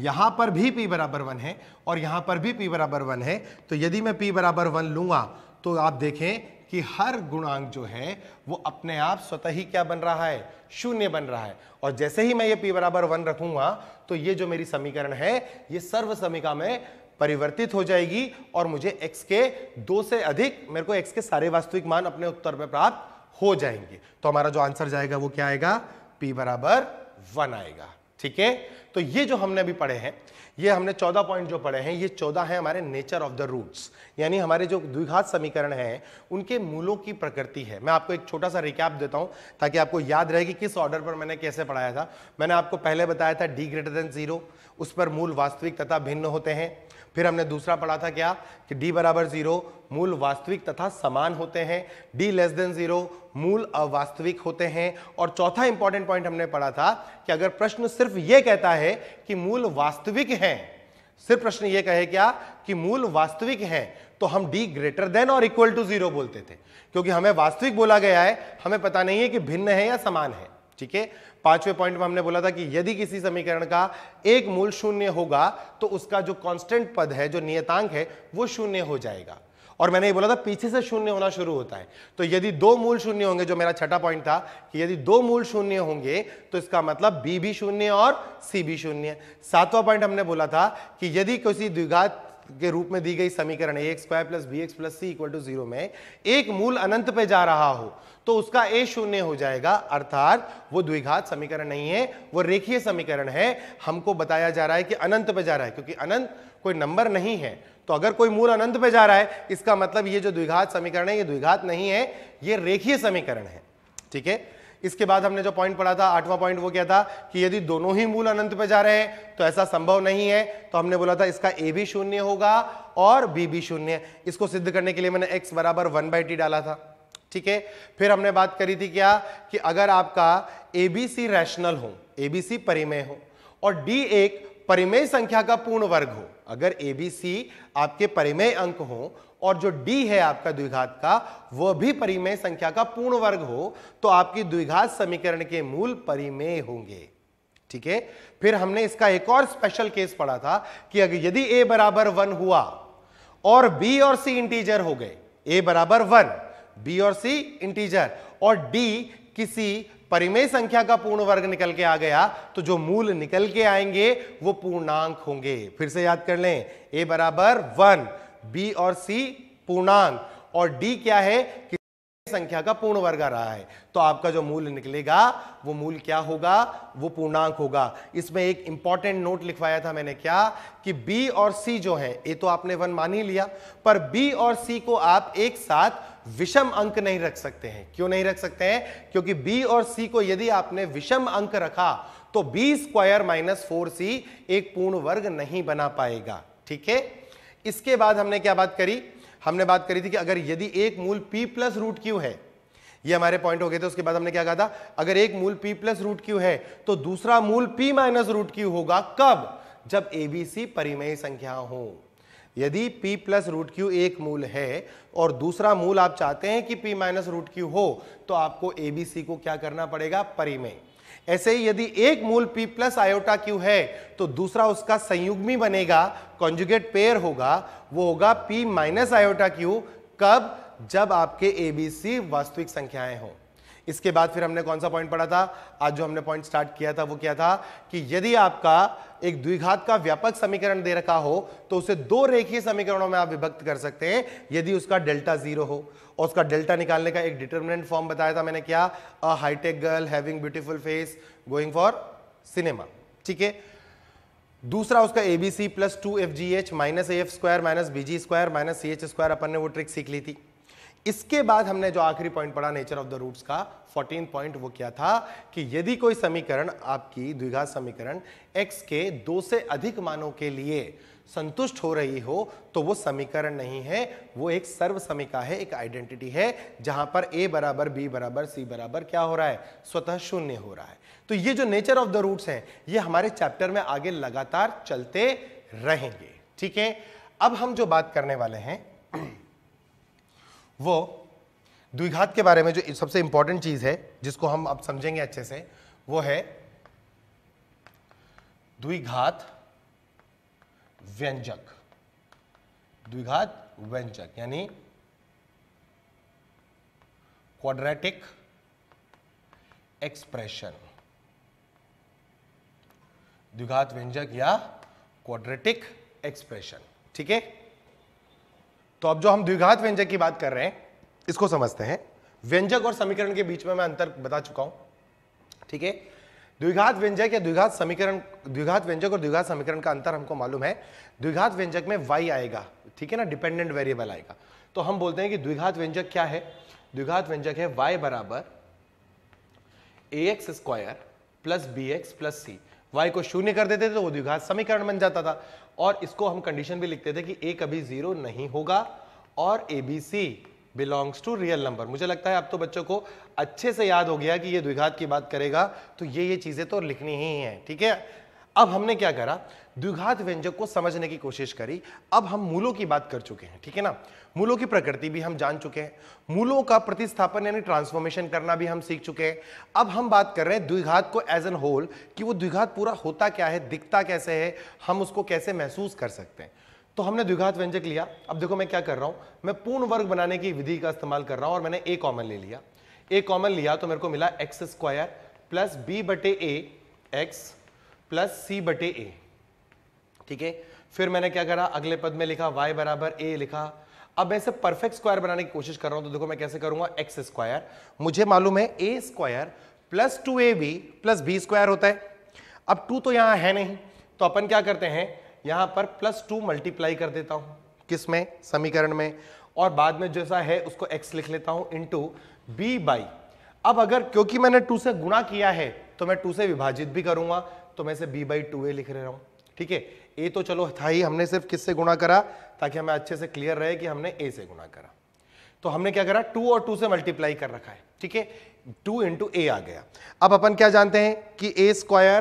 यहाँ पर भी पी बराबर वन है और यहाँ पर भी पी बराबर वन है तो यदि मैं पी बराबर वन लूंगा तो आप देखें कि हर गुणांक जो है वो अपने आप स्वतः ही क्या बन रहा है शून्य बन रहा है और जैसे ही मैं ये पी बराबर वन रखूंगा तो ये जो मेरी समीकरण है ये सर्व समीका में परिवर्तित हो जाएगी और मुझे एक्स के दो से अधिक मेरे को एक्स के सारे वास्तविक मान अपने उत्तर में प्राप्त हो जाएंगे तो हमारा जो आंसर जाएगा वो क्या आएगा पी बराबर वन आएगा ठीक है तो ये जो हमने अभी पढ़े हैं ये हमने चौदह पॉइंट जो पढ़े हैं ये चौदह हैं हमारे नेचर ऑफ द रूट्स यानी हमारे जो द्विघात समीकरण हैं उनके मूलों की प्रकृति है मैं आपको एक छोटा सा रिकैप देता हूं ताकि आपको याद रहे कि किस ऑर्डर पर मैंने कैसे पढ़ाया था मैंने आपको पहले बताया था डी ग्रेटर देन जीरो उस पर मूल वास्तविक तथा भिन्न होते हैं फिर हमने दूसरा पढ़ा था क्या कि डी बराबर जीरो मूल वास्तविक तथा समान होते हैं डी लेस देन जीरो मूल अवास्तविक होते हैं और चौथा इंपॉर्टेंट पॉइंट हमने पढ़ा था कि अगर प्रश्न सिर्फ यह कहता है कि मूल वास्तविक है सिर्फ प्रश्न ये कहे क्या कि मूल वास्तविक है तो हम डी ग्रेटर देन और इक्वल टू जीरो बोलते थे क्योंकि हमें वास्तविक बोला गया है हमें पता नहीं है कि भिन्न है या समान है ठीक है पांचवें पॉइंट में हमने बोला था कि यदि किसी समीकरण का एक मूल शून्य होगा तो उसका जो कांस्टेंट पद है जो नियतांक है वो शून्य हो जाएगा और मैंने ये बोला था पीछे से शून्य होना शुरू होता है तो यदि दो मूल शून्य होंगे जो मेरा छठा पॉइंट था कि यदि दो मूल शून्य होंगे तो इसका मतलब बी भी शून्य और सी भी शून्य सातवां पॉइंट हमने बोला था कि यदि किसी द्विघात के रूप में दी गई समीकरण a x square plus B x plus c equal to zero में एक मूल अनंत पे जा रहा हो तो उसका ए शून्य हो जाएगा अर्थात वो द्विघात समीकरण नहीं है वो रेखीय समीकरण है हमको बताया जा रहा है कि अनंत पे जा रहा है क्योंकि अनंत कोई नंबर नहीं है तो अगर कोई मूल अनंत पे जा रहा है इसका मतलब ये जो द्विघात समीकरण है ये द्विघात नहीं है ये रेखीय समीकरण है ठीक है इसके बाद हमने जो पॉइंट पढ़ा था आठवां पॉइंट वो क्या था कि यदि दोनों ही मूल अनंत पे जा रहे हैं तो ऐसा संभव नहीं है तो हमने बोला था इसका ए भी शून्य होगा और बी भी शून्य इसको सिद्ध करने के लिए मैंने एक्स बराबर वन बाई टी डाला था ठीक है फिर हमने बात करी थी क्या कि अगर आपका ए बी सी रैशनल हो ए बी सी परिमेय हो और डी एक परिमेय संख्या का पूर्ण वर्ग हो अगर ए बी सी आपके परिमेय अंक हो और जो डी है आपका द्विघात का वह भी परिमेय संख्या का पूर्ण वर्ग हो तो आपकी द्विघात समीकरण के मूल परिमेय होंगे ठीक है फिर हमने इसका एक और स्पेशल केस पढ़ा था कि अगर यदि a बराबर वन हुआ और b और c इंटीजर हो गए a बराबर वन b और c इंटीजर और d किसी परिमेय संख्या का पूर्ण वर्ग निकल के आ गया तो जो मूल निकल के आएंगे वो पूर्णांक होंगे फिर से याद कर लें a बराबर वन बी और सी पूर्णांक और डी क्या है कि संख्या का पूर्ण वर्ग आ रहा है तो आपका जो मूल निकलेगा वो मूल क्या होगा वो पूर्णांक होगा इसमें एक इंपॉर्टेंट नोट लिखवाया था मैंने क्या कि बी और सी जो है ये तो आपने वन मान ही लिया पर बी और सी को आप एक साथ विषम अंक नहीं रख सकते हैं क्यों नहीं रख सकते हैं क्योंकि बी और सी को यदि आपने विषम अंक रखा तो b square minus four c एक पूर्ण वर्ग नहीं बना पाएगा ठीक है इसके बाद हमने क्या बात करी हमने बात करी थी कि अगर यदि एक मूल p प्लस रूट क्यू है ये हमारे पॉइंट हो गए थे उसके बाद हमने क्या कहा था अगर एक मूल p प्लस रूट क्यू है तो दूसरा मूल p माइनस रूट क्यू होगा कब जब abc परिमेय संख्या हो यदि p प्लस रूट क्यू एक मूल है और दूसरा मूल आप चाहते हैं कि p माइनस रूट क्यू हो तो आपको abc को क्या करना पड़ेगा परिमेय ऐसे ही यदि एक मूल पी प्लस आयोटा क्यू है तो दूसरा उसका संयुग्मी बनेगा कॉन्जुगेट पेयर होगा वो होगा पी माइनस आयोटा क्यू कब जब आपके सी वास्तविक संख्याएं हो इसके बाद फिर हमने कौन सा पॉइंट पढ़ा था आज जो हमने पॉइंट स्टार्ट किया था वो क्या था कि यदि आपका एक द्विघात का व्यापक समीकरण दे रखा हो तो उसे दो रेखीय समीकरणों में आप विभक्त कर सकते हैं यदि उसका डेल्टा जीरो हो और उसका डेल्टा निकालने का एक डिटर्मिनेंट फॉर्म बताया था मैंने क्या a hi tech girl having beautiful face going for cinema ठीक है दूसरा उसका a B C plus two F G H minus A F square minus B ji square minus C H square अपन ने वो ट्रिक सीख ली थी इसके बाद हमने जो आखिरी पॉइंट पढ़ा नेचर ऑफ द रूट्स का फोर्टीन पॉइंट वो क्या था कि यदि कोई समीकरण आपकी द्विघात समीकरण एक्स के दो से अधिक मानों के लिए संतुष्ट हो रही हो तो वो समीकरण नहीं है वो एक सर्व समीका है एक आइडेंटिटी है जहां पर ए बराबर बी बराबर सी बराबर क्या हो रहा है स्वतः शून्य हो रहा है तो ये जो नेचर ऑफ द रूट्स हैं ये हमारे चैप्टर में आगे लगातार चलते रहेंगे ठीक है अब हम जो बात करने वाले हैं वो द्विघात के बारे में जो सबसे इंपॉर्टेंट चीज है जिसको हम अब समझेंगे अच्छे से वो है द्विघात व्यंजक द्विघात व्यंजक यानी क्वाड्रेटिक एक्सप्रेशन द्विघात व्यंजक या क्वाड्रेटिक एक्सप्रेशन ठीक है तो अब जो हम द्विघात व्यंजक की बात कर रहे हैं इसको समझते हैं व्यंजक और समीकरण के बीच में मैं अंतर बता चुका हूं ठीक है द्विघात व्यंजक या द्विघात समीकरण द्विघात व्यंजक और द्विघात समीकरण का अंतर हमको मालूम है द्विघात व्यंजक में y आएगा ठीक है ना डिपेंडेंट वेरिएबल आएगा तो हम बोलते हैं कि द्विघात व्यंजक क्या है द्विघात व्यंजक है y बराबर a x square plus B x plus c y को शून्य कर देते थे तो वो द्विघात समीकरण बन जाता था और इसको हम कंडीशन भी लिखते थे कि ए कभी जीरो नहीं होगा और a B c belongs to real number मुझे लगता है अब तो बच्चों को अच्छे से याद हो गया कि ये द्विघात की बात करेगा तो ये ये चीज़ें तो लिखनी ही है ठीक है अब हमने क्या करा द्विघात व्यंजक को समझने की कोशिश करी अब हम मूलों की बात कर चुके हैं ठीक है ना मूलों की प्रकृति भी हम जान चुके हैं मूलों का प्रतिस्थापन यानी ट्रांसफॉर्मेशन करना भी हम सीख चुके हैं अब हम बात कर रहे हैं द्विघात को एज एन होल कि वो द्विघात पूरा होता क्या है दिखता कैसे है हम उसको कैसे महसूस कर सकते हैं तो हमने द्विघात व्यंजक लिया अब देखो मैं क्या कर रहा हूं मैं पूर्ण वर्ग बनाने की विधि का इस्तेमाल कर रहा हूं और मैंने ए कॉमन ले लिया ए कॉमन लिया तो मेरे को मिला एक्स स्क्वायर प्लस बी बटे ए एक्स प्लस सी बटे ए ठीक है फिर मैंने क्या करा अगले पद में लिखा वाई बराबर ए लिखा अब मैं इसे परफेक्ट स्क्वायर बनाने की कोशिश कर रहा हूं तो देखो मैं कैसे करूंगा एक्स स्क्वायर मुझे मालूम है a square plus two a b plus b square होता है अब टू तो यहां है नहीं तो अपन क्या करते हैं यहां पर प्लस टू मल्टीप्लाई कर देता हूं किस में समीकरण में और बाद में जैसा है उसको x लिख लेता हूं इंटू बी बाई अब अगर क्योंकि मैंने टू से गुणा किया है तो मैं टू से विभाजित भी करूंगा तो मैं से बी बाई टू ए लिख रहा हूं ठीक है ए तो चलो था ही हमने सिर्फ किससे गुणा करा ताकि हमें अच्छे से क्लियर रहे कि हमने ए से गुणा करा तो हमने क्या करा टू और टू से मल्टीप्लाई कर रखा है ठीक है टू इंटू ए आ गया अब अपन क्या जानते हैं कि a square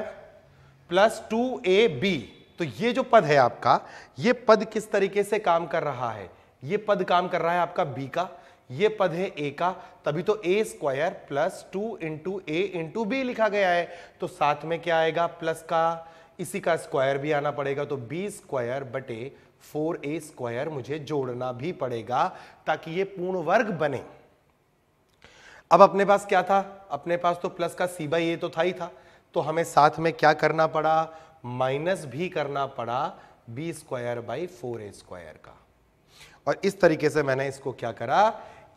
plus two a b तो ये जो पद है आपका ये पद किस तरीके से काम कर रहा है ये पद काम कर रहा है आपका बी का ये पद है ए का तभी तो a square plus two into a into b लिखा गया है तो साथ में क्या आएगा प्लस का इसी का स्क्वायर भी आना पड़ेगा तो बी स्क्वायर बटे फोर ए स्क्वायर मुझे जोड़ना भी पड़ेगा ताकि ये पूर्ण वर्ग बने अब अपने पास क्या था अपने पास तो प्लस का सी बाई ए तो था ही था तो हमें साथ में क्या करना पड़ा माइनस भी करना पड़ा b square by four a square का और इस तरीके से मैंने इसको क्या करा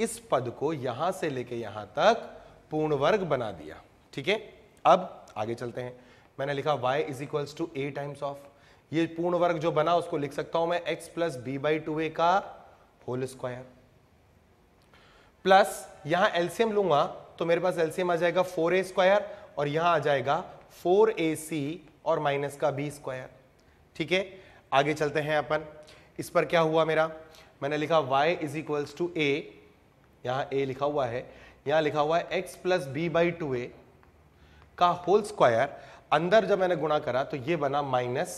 इस पद को यहां से लेके यहां तक पूर्ण वर्ग बना दिया ठीक है अब आगे चलते हैं मैंने लिखा y is equals to a times of ये पूर्ण वर्ग जो बना उसको लिख सकता हूं मैं x plus b by two a का होल स्क्वायर प्लस यहां एल्सियम लूंगा तो मेरे पास एल्सियम आ जाएगा फोर ए स्क्वायर और यहां आ जाएगा फोर ए सी और माइनस का बी स्क्वायर ठीक है आगे चलते हैं अपन इस पर क्या हुआ मेरा मैंने लिखा y is equals to a यहाँ a लिखा हुआ है यहाँ लिखा हुआ है x plus b by two a का होल स्क्वायर अंदर जब मैंने गुणा करा तो ये बना माइनस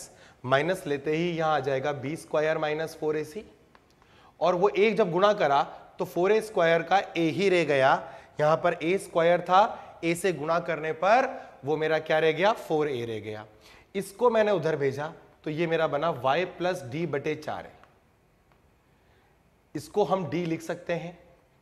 माइनस लेते ही यहाँ आ जाएगा b square minus four a c और वो एक जब गुणा करा तो फोर ए स्क्वायर का ए ही रह गया यहाँ पर ए स्क्वायर था ए से गुणा करने पर वो मेरा क्या रह गया फोर ए रह गया इसको मैंने उधर भेजा तो ये मेरा बना वाई प्लस डी बटे चार है इसको हम डी लिख सकते हैं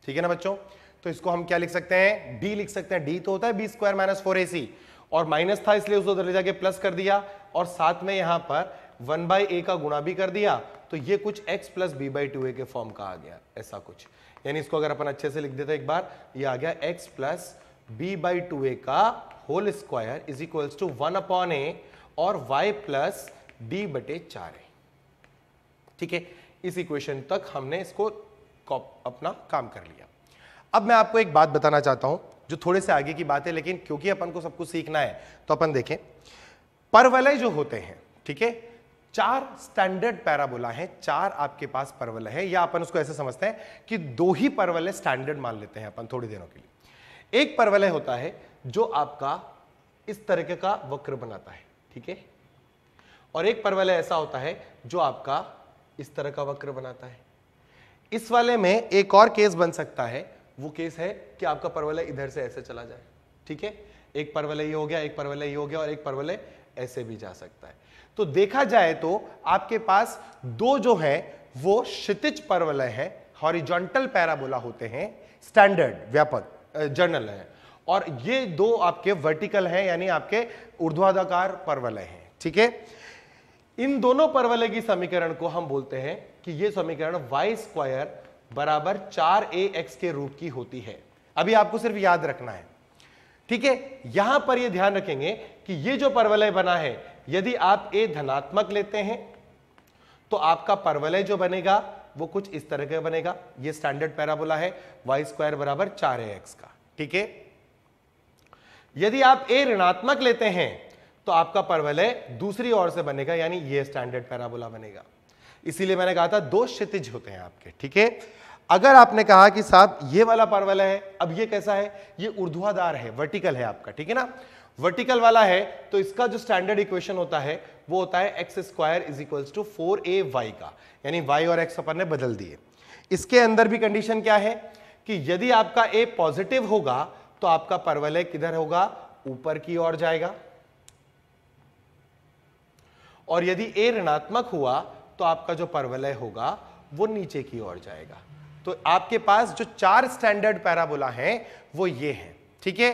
ठीक है ना बच्चों तो इसको हम क्या लिख सकते हैं डी लिख सकते हैं डी तो होता है b square minus four a c और माइनस था इसलिए उसको उधर ले जाके प्लस कर दिया और साथ में यहां पर वन बाई ए का गुणा भी कर दिया तो ये कुछ x plus b by two a के फॉर्म का आ गया ऐसा कुछ यानी इसको अगर अपन अच्छे से लिख देते एक बार ये आ गया x plus b by two a का whole square is equals to one upon a और वाई प्लस डी बटे चार ए ठीक है इस इक्वेशन तक हमने इसको अपना काम कर लिया अब मैं आपको एक बात बताना चाहता हूं जो थोड़े से आगे की बात है लेकिन क्योंकि अपन को सब कुछ सीखना है तो अपन देखें परवलय जो होते हैं ठीक है चार स्टैंडर्ड पैराबोला है चार आपके पास परवलय है या अपन उसको ऐसे समझते हैं कि दो ही परवलय स्टैंडर्ड मान लेते हैं अपन थोड़ी देरों के लिए एक परवलय होता है जो आपका इस तरीके का वक्र बनाता है ठीक है और एक परवलय ऐसा होता है जो आपका इस तरह का वक्र बनाता है इस वाले में एक और केस बन सकता है वो केस है कि आपका परवलय इधर से ऐसे चला जाए ठीक है एक परवलय ये हो गया एक परवलय ये हो गया और एक परवलय ऐसे भी जा सकता है तो देखा जाए तो आपके पास दो जो है वो क्षितिज परवलय है हॉरिजॉन्टल पैराबोला होते हैं स्टैंडर्ड व्यापक जर्नल है और ये दो आपके वर्टिकल हैं यानी आपके ऊर्ध्वाधाकार परवलय हैं ठीक है इन दोनों परवलय की समीकरण को हम बोलते हैं कि ये समीकरण वाई स्क्वायर बराबर चार ए एक्स के रूप की होती है अभी आपको सिर्फ याद रखना है ठीक है यहां पर ये ध्यान रखेंगे कि ये जो परवलय बना है यदि आप ए धनात्मक लेते हैं तो आपका परवलय जो बनेगा वो कुछ इस तरह का बनेगा ये स्टैंडर्ड पैराबोला है वाई स्क्वायर बराबर चार एक्स का ठीक है यदि आप ए ऋणात्मक लेते हैं तो आपका परवलय दूसरी ओर से बनेगा यानी ये स्टैंडर्ड पैराबोला बनेगा इसीलिए मैंने कहा था दो क्षितिज होते हैं आपके ठीक है अगर आपने कहा कि साहब ये वाला परवलय है अब ये कैसा है ये ऊर्ध्वाधार है वर्टिकल है आपका ठीक है ना वर्टिकल वाला है तो इसका जो स्टैंडर्ड इक्वेशन होता है वो होता है x square is equal to four a y का यानी वाई और एक्स अपन ने बदल दिए इसके अंदर भी कंडीशन क्या है कि यदि आपका ए पॉजिटिव होगा तो आपका परवलय किधर होगा ऊपर की ओर जाएगा और यदि ए ऋणात्मक हुआ तो आपका जो परवलय होगा वो नीचे की ओर जाएगा तो आपके पास जो चार स्टैंडर्ड पैराबोला हैं वो ये हैं ठीक है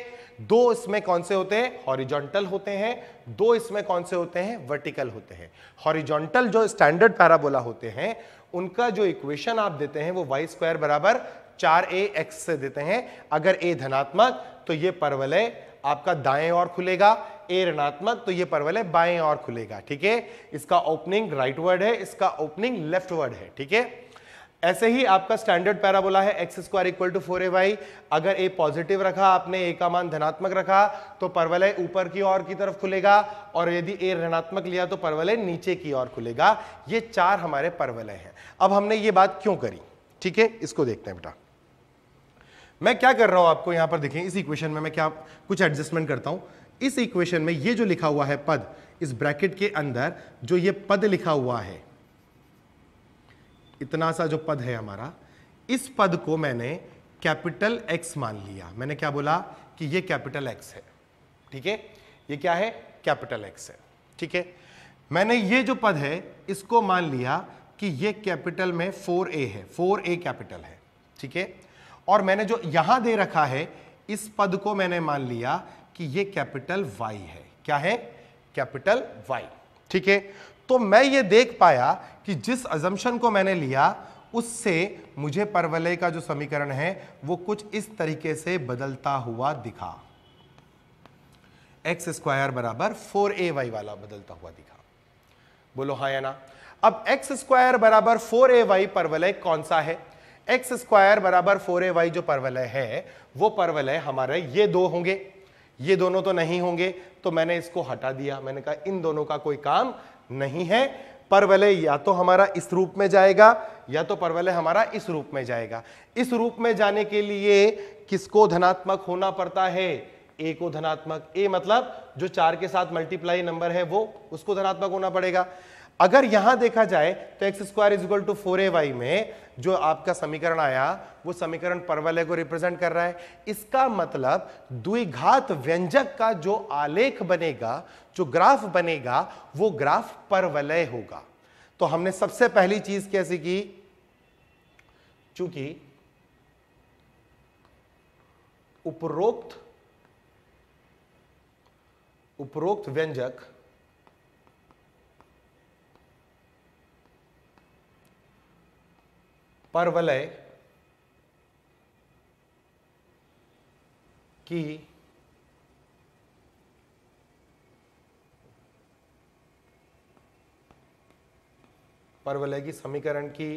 दो इसमें कौन से होते हैं हॉरिजॉन्टल होते हैं दो इसमें कौन से होते हैं वर्टिकल होते हैं हॉरिजॉन्टल जो स्टैंडर्ड पैराबोला होते हैं उनका जो इक्वेशन आप देते हैं वो वाई स्क्वायर बराबर चार ए एक्स से देते हैं अगर ए धनात्मक तो ये परवलय आपका दाएं और खुलेगा ए ऋणात्मक तो ये परवलय बाएं और खुलेगा ठीक है इसका ओपनिंग राइट वर्ड है इसका ओपनिंग लेफ्ट वर्ड है ठीक है ऐसे ही आपका स्टैंडर्ड पैराबोला है x square equal to four a y अगर ए पॉजिटिव रखा आपने ए का मान धनात्मक रखा तो परवलय ऊपर की ओर की तरफ खुलेगा और यदि ए ऋणात्मक लिया तो परवलय नीचे की ओर खुलेगा ये चार हमारे परवलय हैं अब हमने ये बात क्यों करी ठीक है इसको देखते हैं बेटा मैं क्या कर रहा हूं आपको यहां पर देखें इस इक्वेशन में मैं क्या कुछ एडजस्टमेंट करता हूं इस इक्वेशन में ये जो लिखा हुआ है पद इस ब्रैकेट के अंदर जो ये पद लिखा हुआ है इतना सा जो पद है हमारा इस पद को मैंने कैपिटल एक्स मान लिया मैंने क्या बोला कि ये कैपिटल एक्स है ठीक है ये क्या है कैपिटल एक्स है ठीक है मैंने ये जो पद है इसको मान लिया कि ये कैपिटल में 4a है 4a कैपिटल है ठीक है और मैंने जो यहां दे रखा है इस पद को मैंने मान लिया कि ये कैपिटल वाई है क्या है कैपिटल वाई ठीक है तो मैं ये देख पाया कि जिस अजम्पन को मैंने लिया उससे मुझे परवलय का जो समीकरण है वो कुछ इस तरीके से बदलता हुआ दिखा एक्स स्क्वायर बराबर फोर ए वाई वाला बदलता हुआ दिखा बोलो हा या ना अब एक्स स्क्वायर बराबर फोर ए वाई परवलय कौन सा है एक्स स्क्वायर बराबर फोर ए वाई जो परवलय है वो परवलय हमारे ये दो होंगे ये दोनों तो नहीं होंगे तो मैंने इसको हटा दिया मैंने कहा इन दोनों का कोई काम नहीं है परवलय या तो हमारा इस रूप में जाएगा या तो परवलय हमारा इस रूप में जाएगा इस रूप में जाने के लिए किसको धनात्मक होना पड़ता है ए को धनात्मक ए मतलब जो चार के साथ मल्टीप्लाई नंबर है वो उसको धनात्मक होना पड़ेगा अगर यहां देखा जाए तो x square is equal to four a y में जो आपका समीकरण आया वो समीकरण परवलय को रिप्रेजेंट कर रहा है इसका मतलब द्विघात व्यंजक का जो आलेख बनेगा जो ग्राफ बनेगा वो ग्राफ परवलय होगा तो हमने सबसे पहली चीज कैसी की चूंकि उपरोक्त उपरोक्त व्यंजक परवलय की परवलय की समीकरण की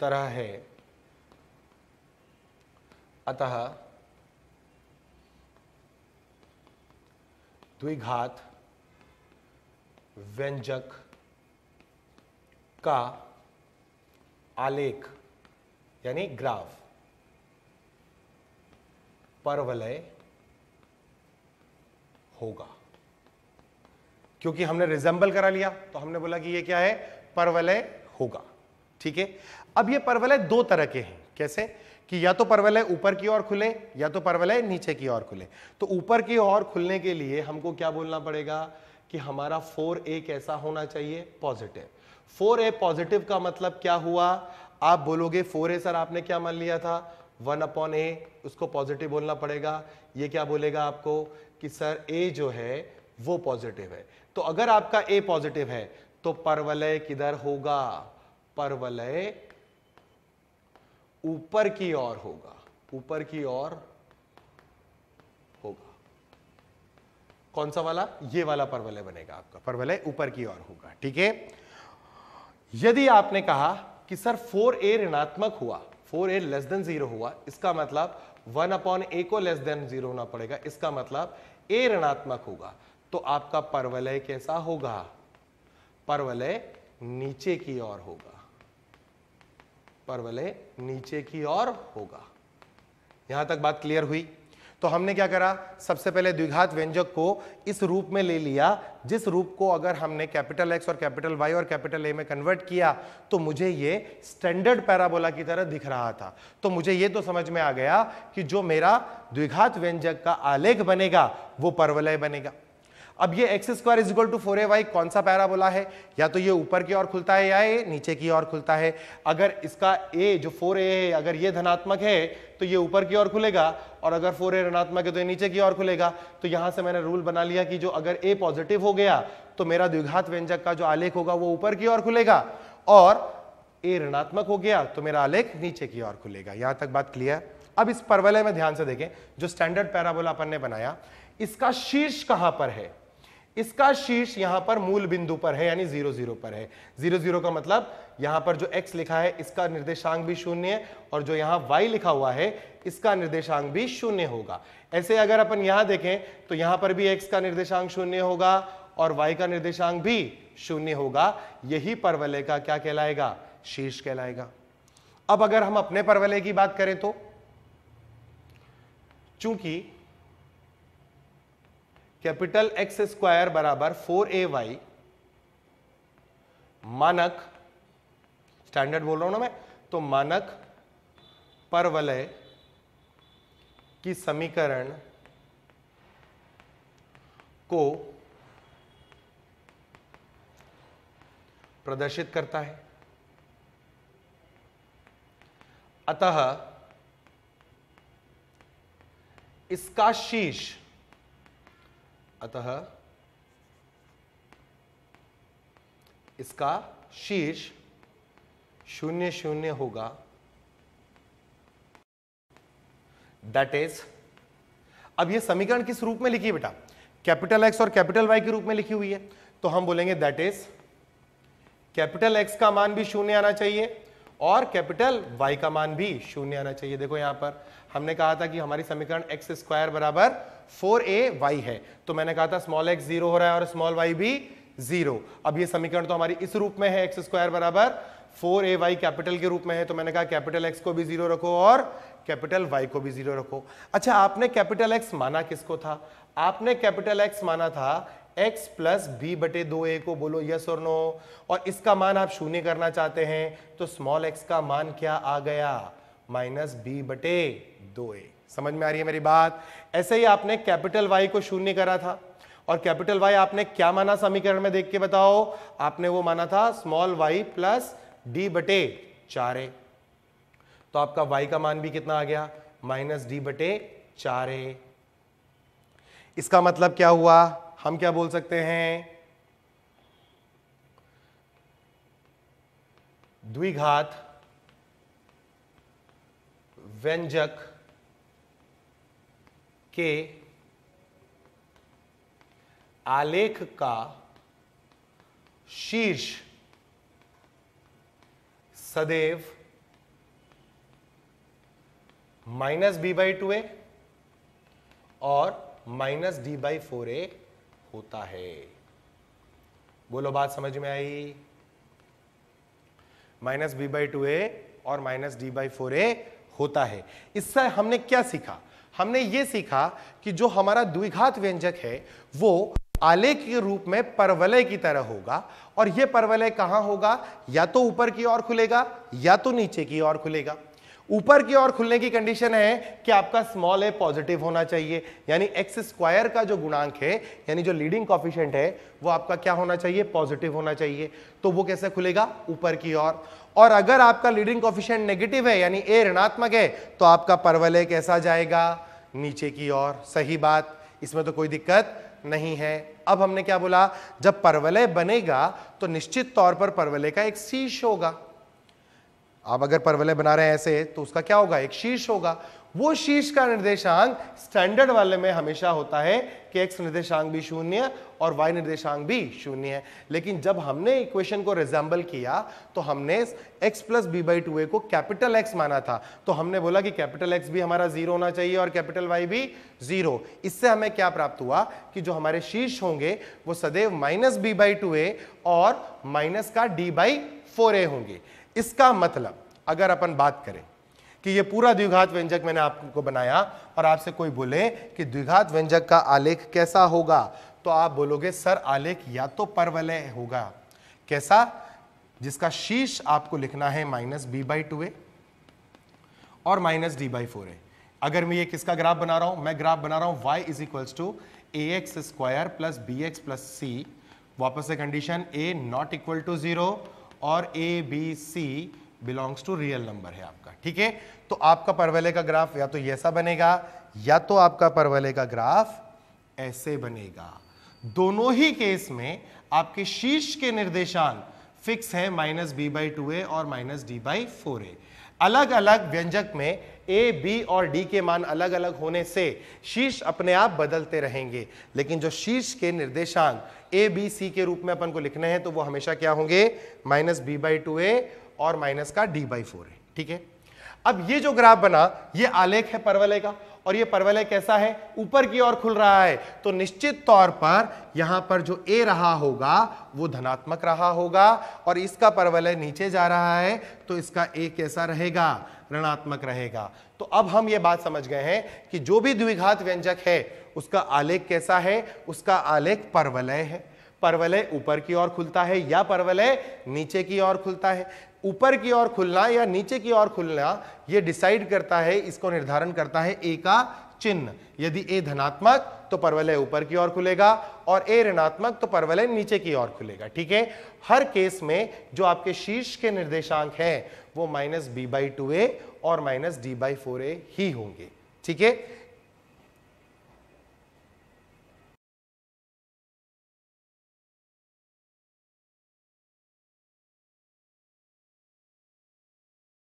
तरह है अतः द्विघात व्यंजक का आलेख यानी ग्राफ परवलय होगा क्योंकि हमने रिजेंबल करा लिया तो हमने बोला कि ये क्या है परवलय होगा ठीक है अब ये परवलय दो तरह के हैं कैसे कि या तो परवलय ऊपर की ओर खुले या तो परवलय नीचे की ओर खुले तो ऊपर की ओर खुलने के लिए हमको क्या बोलना पड़ेगा कि हमारा फोर ए कैसा होना चाहिए पॉजिटिव फोर ए पॉजिटिव का मतलब क्या हुआ आप बोलोगे फोर ए सर आपने क्या मान लिया था वन अपॉन ए उसको पॉजिटिव बोलना पड़ेगा ये क्या बोलेगा आपको कि सर ए जो है वो पॉजिटिव है तो अगर आपका ए पॉजिटिव है तो परवलय किधर होगा परवलय ऊपर की ओर होगा ऊपर की ओर होगा कौन सा वाला ये वाला परवलय बनेगा आपका परवलय ऊपर की ओर होगा ठीक है यदि आपने कहा कि सर 4a ऋणात्मक हुआ 4a लेस देन जीरो हुआ इसका मतलब 1 अपॉन ए को लेस देन जीरो होना पड़ेगा इसका मतलब a ऋणात्मक होगा तो आपका परवलय कैसा होगा परवलय नीचे की ओर होगा परवलय नीचे की ओर होगा यहां तक बात क्लियर हुई तो हमने क्या करा सबसे पहले द्विघात व्यंजक को इस रूप में ले लिया जिस रूप को अगर हमने कैपिटल एक्स और कैपिटल वाई और कैपिटल ए में कन्वर्ट किया तो मुझे ये स्टैंडर्ड पैराबोला की तरह दिख रहा था तो मुझे ये तो समझ में आ गया कि जो मेरा द्विघात व्यंजक का आलेख बनेगा वो परवलय बनेगा अब ये x square is equal to four a y कौन सा पैराबोला है या तो ये ऊपर की ओर खुलता है या ये नीचे की ओर खुलता है अगर इसका ए जो फोर ए है अगर ये धनात्मक है तो ये ऊपर की ओर खुलेगा और अगर फोर ए ऋणात्मक है तो ये नीचे की ओर खुलेगा तो यहां से मैंने रूल बना लिया कि जो अगर ए पॉजिटिव हो गया तो मेरा द्विघात व्यंजक का जो आलेख होगा वो ऊपर की ओर खुलेगा और ए ऋणात्मक हो गया तो मेरा आलेख नीचे की ओर खुलेगा यहां तक बात क्लियर अब इस परवलय में ध्यान से देखें जो स्टैंडर्ड पैराबोला अपन ने बनाया इसका शीर्ष कहां पर है इसका शीर्ष यहां पर मूल बिंदु पर है यानी जीरो जीरो पर है जीरो जीरो का मतलब यहां पर जो x लिखा है इसका निर्देशांक भी शून्य है और जो यहां y लिखा हुआ है इसका निर्देशांक भी शून्य होगा ऐसे अगर अपन यहां देखें तो यहां पर भी x का निर्देशांक शून्य होगा और y का निर्देशांक भी शून्य होगा यही परवलय का क्या कहलाएगा शीर्ष कहलाएगा अब अगर हम अपने परवलय की बात करें तो चूंकि कैपिटल एक्स स्क्वायर बराबर फोर ए वाई मानक स्टैंडर्ड बोल रहा हूं ना मैं तो मानक परवलय की समीकरण को प्रदर्शित करता है अतः इसका शीश अतः इसका शीर्ष शून्य शून्य होगा दैट इज अब ये समीकरण किस रूप में लिखी है बेटा कैपिटल एक्स और कैपिटल वाई के रूप में लिखी हुई है तो हम बोलेंगे दैट इज कैपिटल एक्स का मान भी शून्य आना चाहिए और कैपिटल वाई का मान भी शून्य आना चाहिए देखो यहां पर हमने कहा था कि हमारी समीकरण एक्स स्क्वायर बराबर फोर ए वाई है तो मैंने कहा था स्मॉल एक्स जीरो हो रहा है और स्मॉल वाई भी जीरो अब ये समीकरण तो हमारी इस रूप में है एक्स स्क्वायर बराबर फोर ए वाई कैपिटल के रूप में है तो मैंने कहा कैपिटल एक्स को भी जीरो रखो और कैपिटल वाई को भी जीरो रखो अच्छा आपने कैपिटल एक्स माना किसको था आपने कैपिटल एक्स माना था एक्स प्लस बी बटे दो ए को बोलो यस और नो और इसका मान आप शून्य करना चाहते हैं तो स्मॉल एक्स का मान क्या आ गया माइनस बी बटे दो ए समझ में आ रही है मेरी बात ऐसे ही आपने कैपिटल वाई को शून्य करा था और कैपिटल वाई आपने क्या माना समीकरण में देख के बताओ आपने वो माना था स्मॉल वाई प्लस डी बटे चार ए तो आपका वाई का मान भी कितना आ गया माइनस डी बटे चार ए इसका मतलब क्या हुआ हम क्या बोल सकते हैं द्विघात व्यंजक के आलेख का शीर्ष सदैव minus b by two a और minus d by four a होता है बोलो बात समझ में आई minus b by two a और minus d by four a होता है इससे हमने क्या सीखा हमने ये सीखा कि जो हमारा द्विघात व्यंजक है वो आलेख के रूप में परवलय की तरह होगा और यह परवलय कहां होगा या तो ऊपर की ओर खुलेगा या तो नीचे की ओर खुलेगा ऊपर की ओर खुलने की कंडीशन है कि आपका स्मॉल ए पॉजिटिव होना चाहिए यानी एक्स स्क्वायर का जो गुणांक है यानी जो लीडिंग कॉफिशेंट है वो आपका क्या होना चाहिए पॉजिटिव होना चाहिए तो वो कैसे खुलेगा ऊपर की ओर और।, और अगर आपका लीडिंग कॉफिशियंट नेगेटिव है यानी ए ऋणात्मक है तो आपका परवलय कैसा जाएगा नीचे की ओर सही बात इसमें तो कोई दिक्कत नहीं है अब हमने क्या बोला जब परवलय बनेगा तो निश्चित तौर पर परवलय का एक शीश होगा आप अगर परवलय बना रहे हैं ऐसे तो उसका क्या होगा एक शीश होगा वो शीर्ष का निर्देशांक स्टैंडर्ड वाले में हमेशा होता है कि एक्स निर्देशांक भी शून्य और वाई निर्देशांक भी शून्य है लेकिन जब हमने इक्वेशन को रिजेंबल किया तो हमने x plus b by two a को कैपिटल एक्स माना था तो हमने बोला कि कैपिटल एक्स भी हमारा जीरो होना चाहिए और कैपिटल वाई भी जीरो इससे हमें क्या प्राप्त हुआ कि जो हमारे शीर्ष होंगे वो सदैव minus b by two a और माइनस का डी बाई फोर ए होंगे इसका मतलब अगर अपन बात करें कि ये पूरा द्विघात व्यंजक मैंने आपको बनाया और आपसे कोई बोले कि द्विघात व्यंजक का आलेख कैसा होगा तो आप बोलोगे सर आलेख या तो परवलय होगा कैसा जिसका शीर्ष आपको लिखना है minus b by two a और minus d by four a अगर मैं ये किसका ग्राफ बना रहा हूं मैं ग्राफ बना रहा हूं y is equals to a x square plus B x plus c वापस से condition a not equal to zero और a B c belongs to real number है आपका ठीक है तो आपका परवले का ग्राफ या तो ऐसा बनेगा या तो आपका परवले का ग्राफ ऐसे बनेगा दोनों ही केस में आपके शीर्ष के निर्देशांक फिक्स है minus b by two a और minus d by four a अलग अलग व्यंजक में ए बी और डी के मान अलग अलग होने से शीर्ष अपने आप बदलते रहेंगे लेकिन जो शीर्ष के निर्देशांक ए बी सी के रूप में अपन को लिखने हैं तो वो हमेशा क्या होंगे minus b by two a और माइनस का डी बाई फोर है ठीक है अब ये जो ग्राफ बना ये आलेख है परवलय का और ये परवलय कैसा है ऊपर की ओर खुल रहा है तो निश्चित तौर पर यहां पर जो ए रहा होगा वो धनात्मक रहा होगा और इसका परवलय नीचे जा रहा है तो इसका ए कैसा रहेगा ऋणात्मक रहेगा तो अब हम ये बात समझ गए हैं कि जो भी द्विघात व्यंजक है उसका आलेख कैसा है उसका आलेख परवलय है परवलय ऊपर की ओर खुलता है या परवलय नीचे की ओर खुलता है ऊपर की ओर खुलना या नीचे की ओर खुलना यह डिसाइड करता है इसको निर्धारण करता है ए का चिन्ह यदि ए धनात्मक तो परवलय ऊपर की ओर खुलेगा और ए ऋणात्मक तो परवलय नीचे की ओर खुलेगा ठीक है हर केस में जो आपके शीर्ष के निर्देशांक हैं वो minus b by two a और minus d by four a ही होंगे ठीक है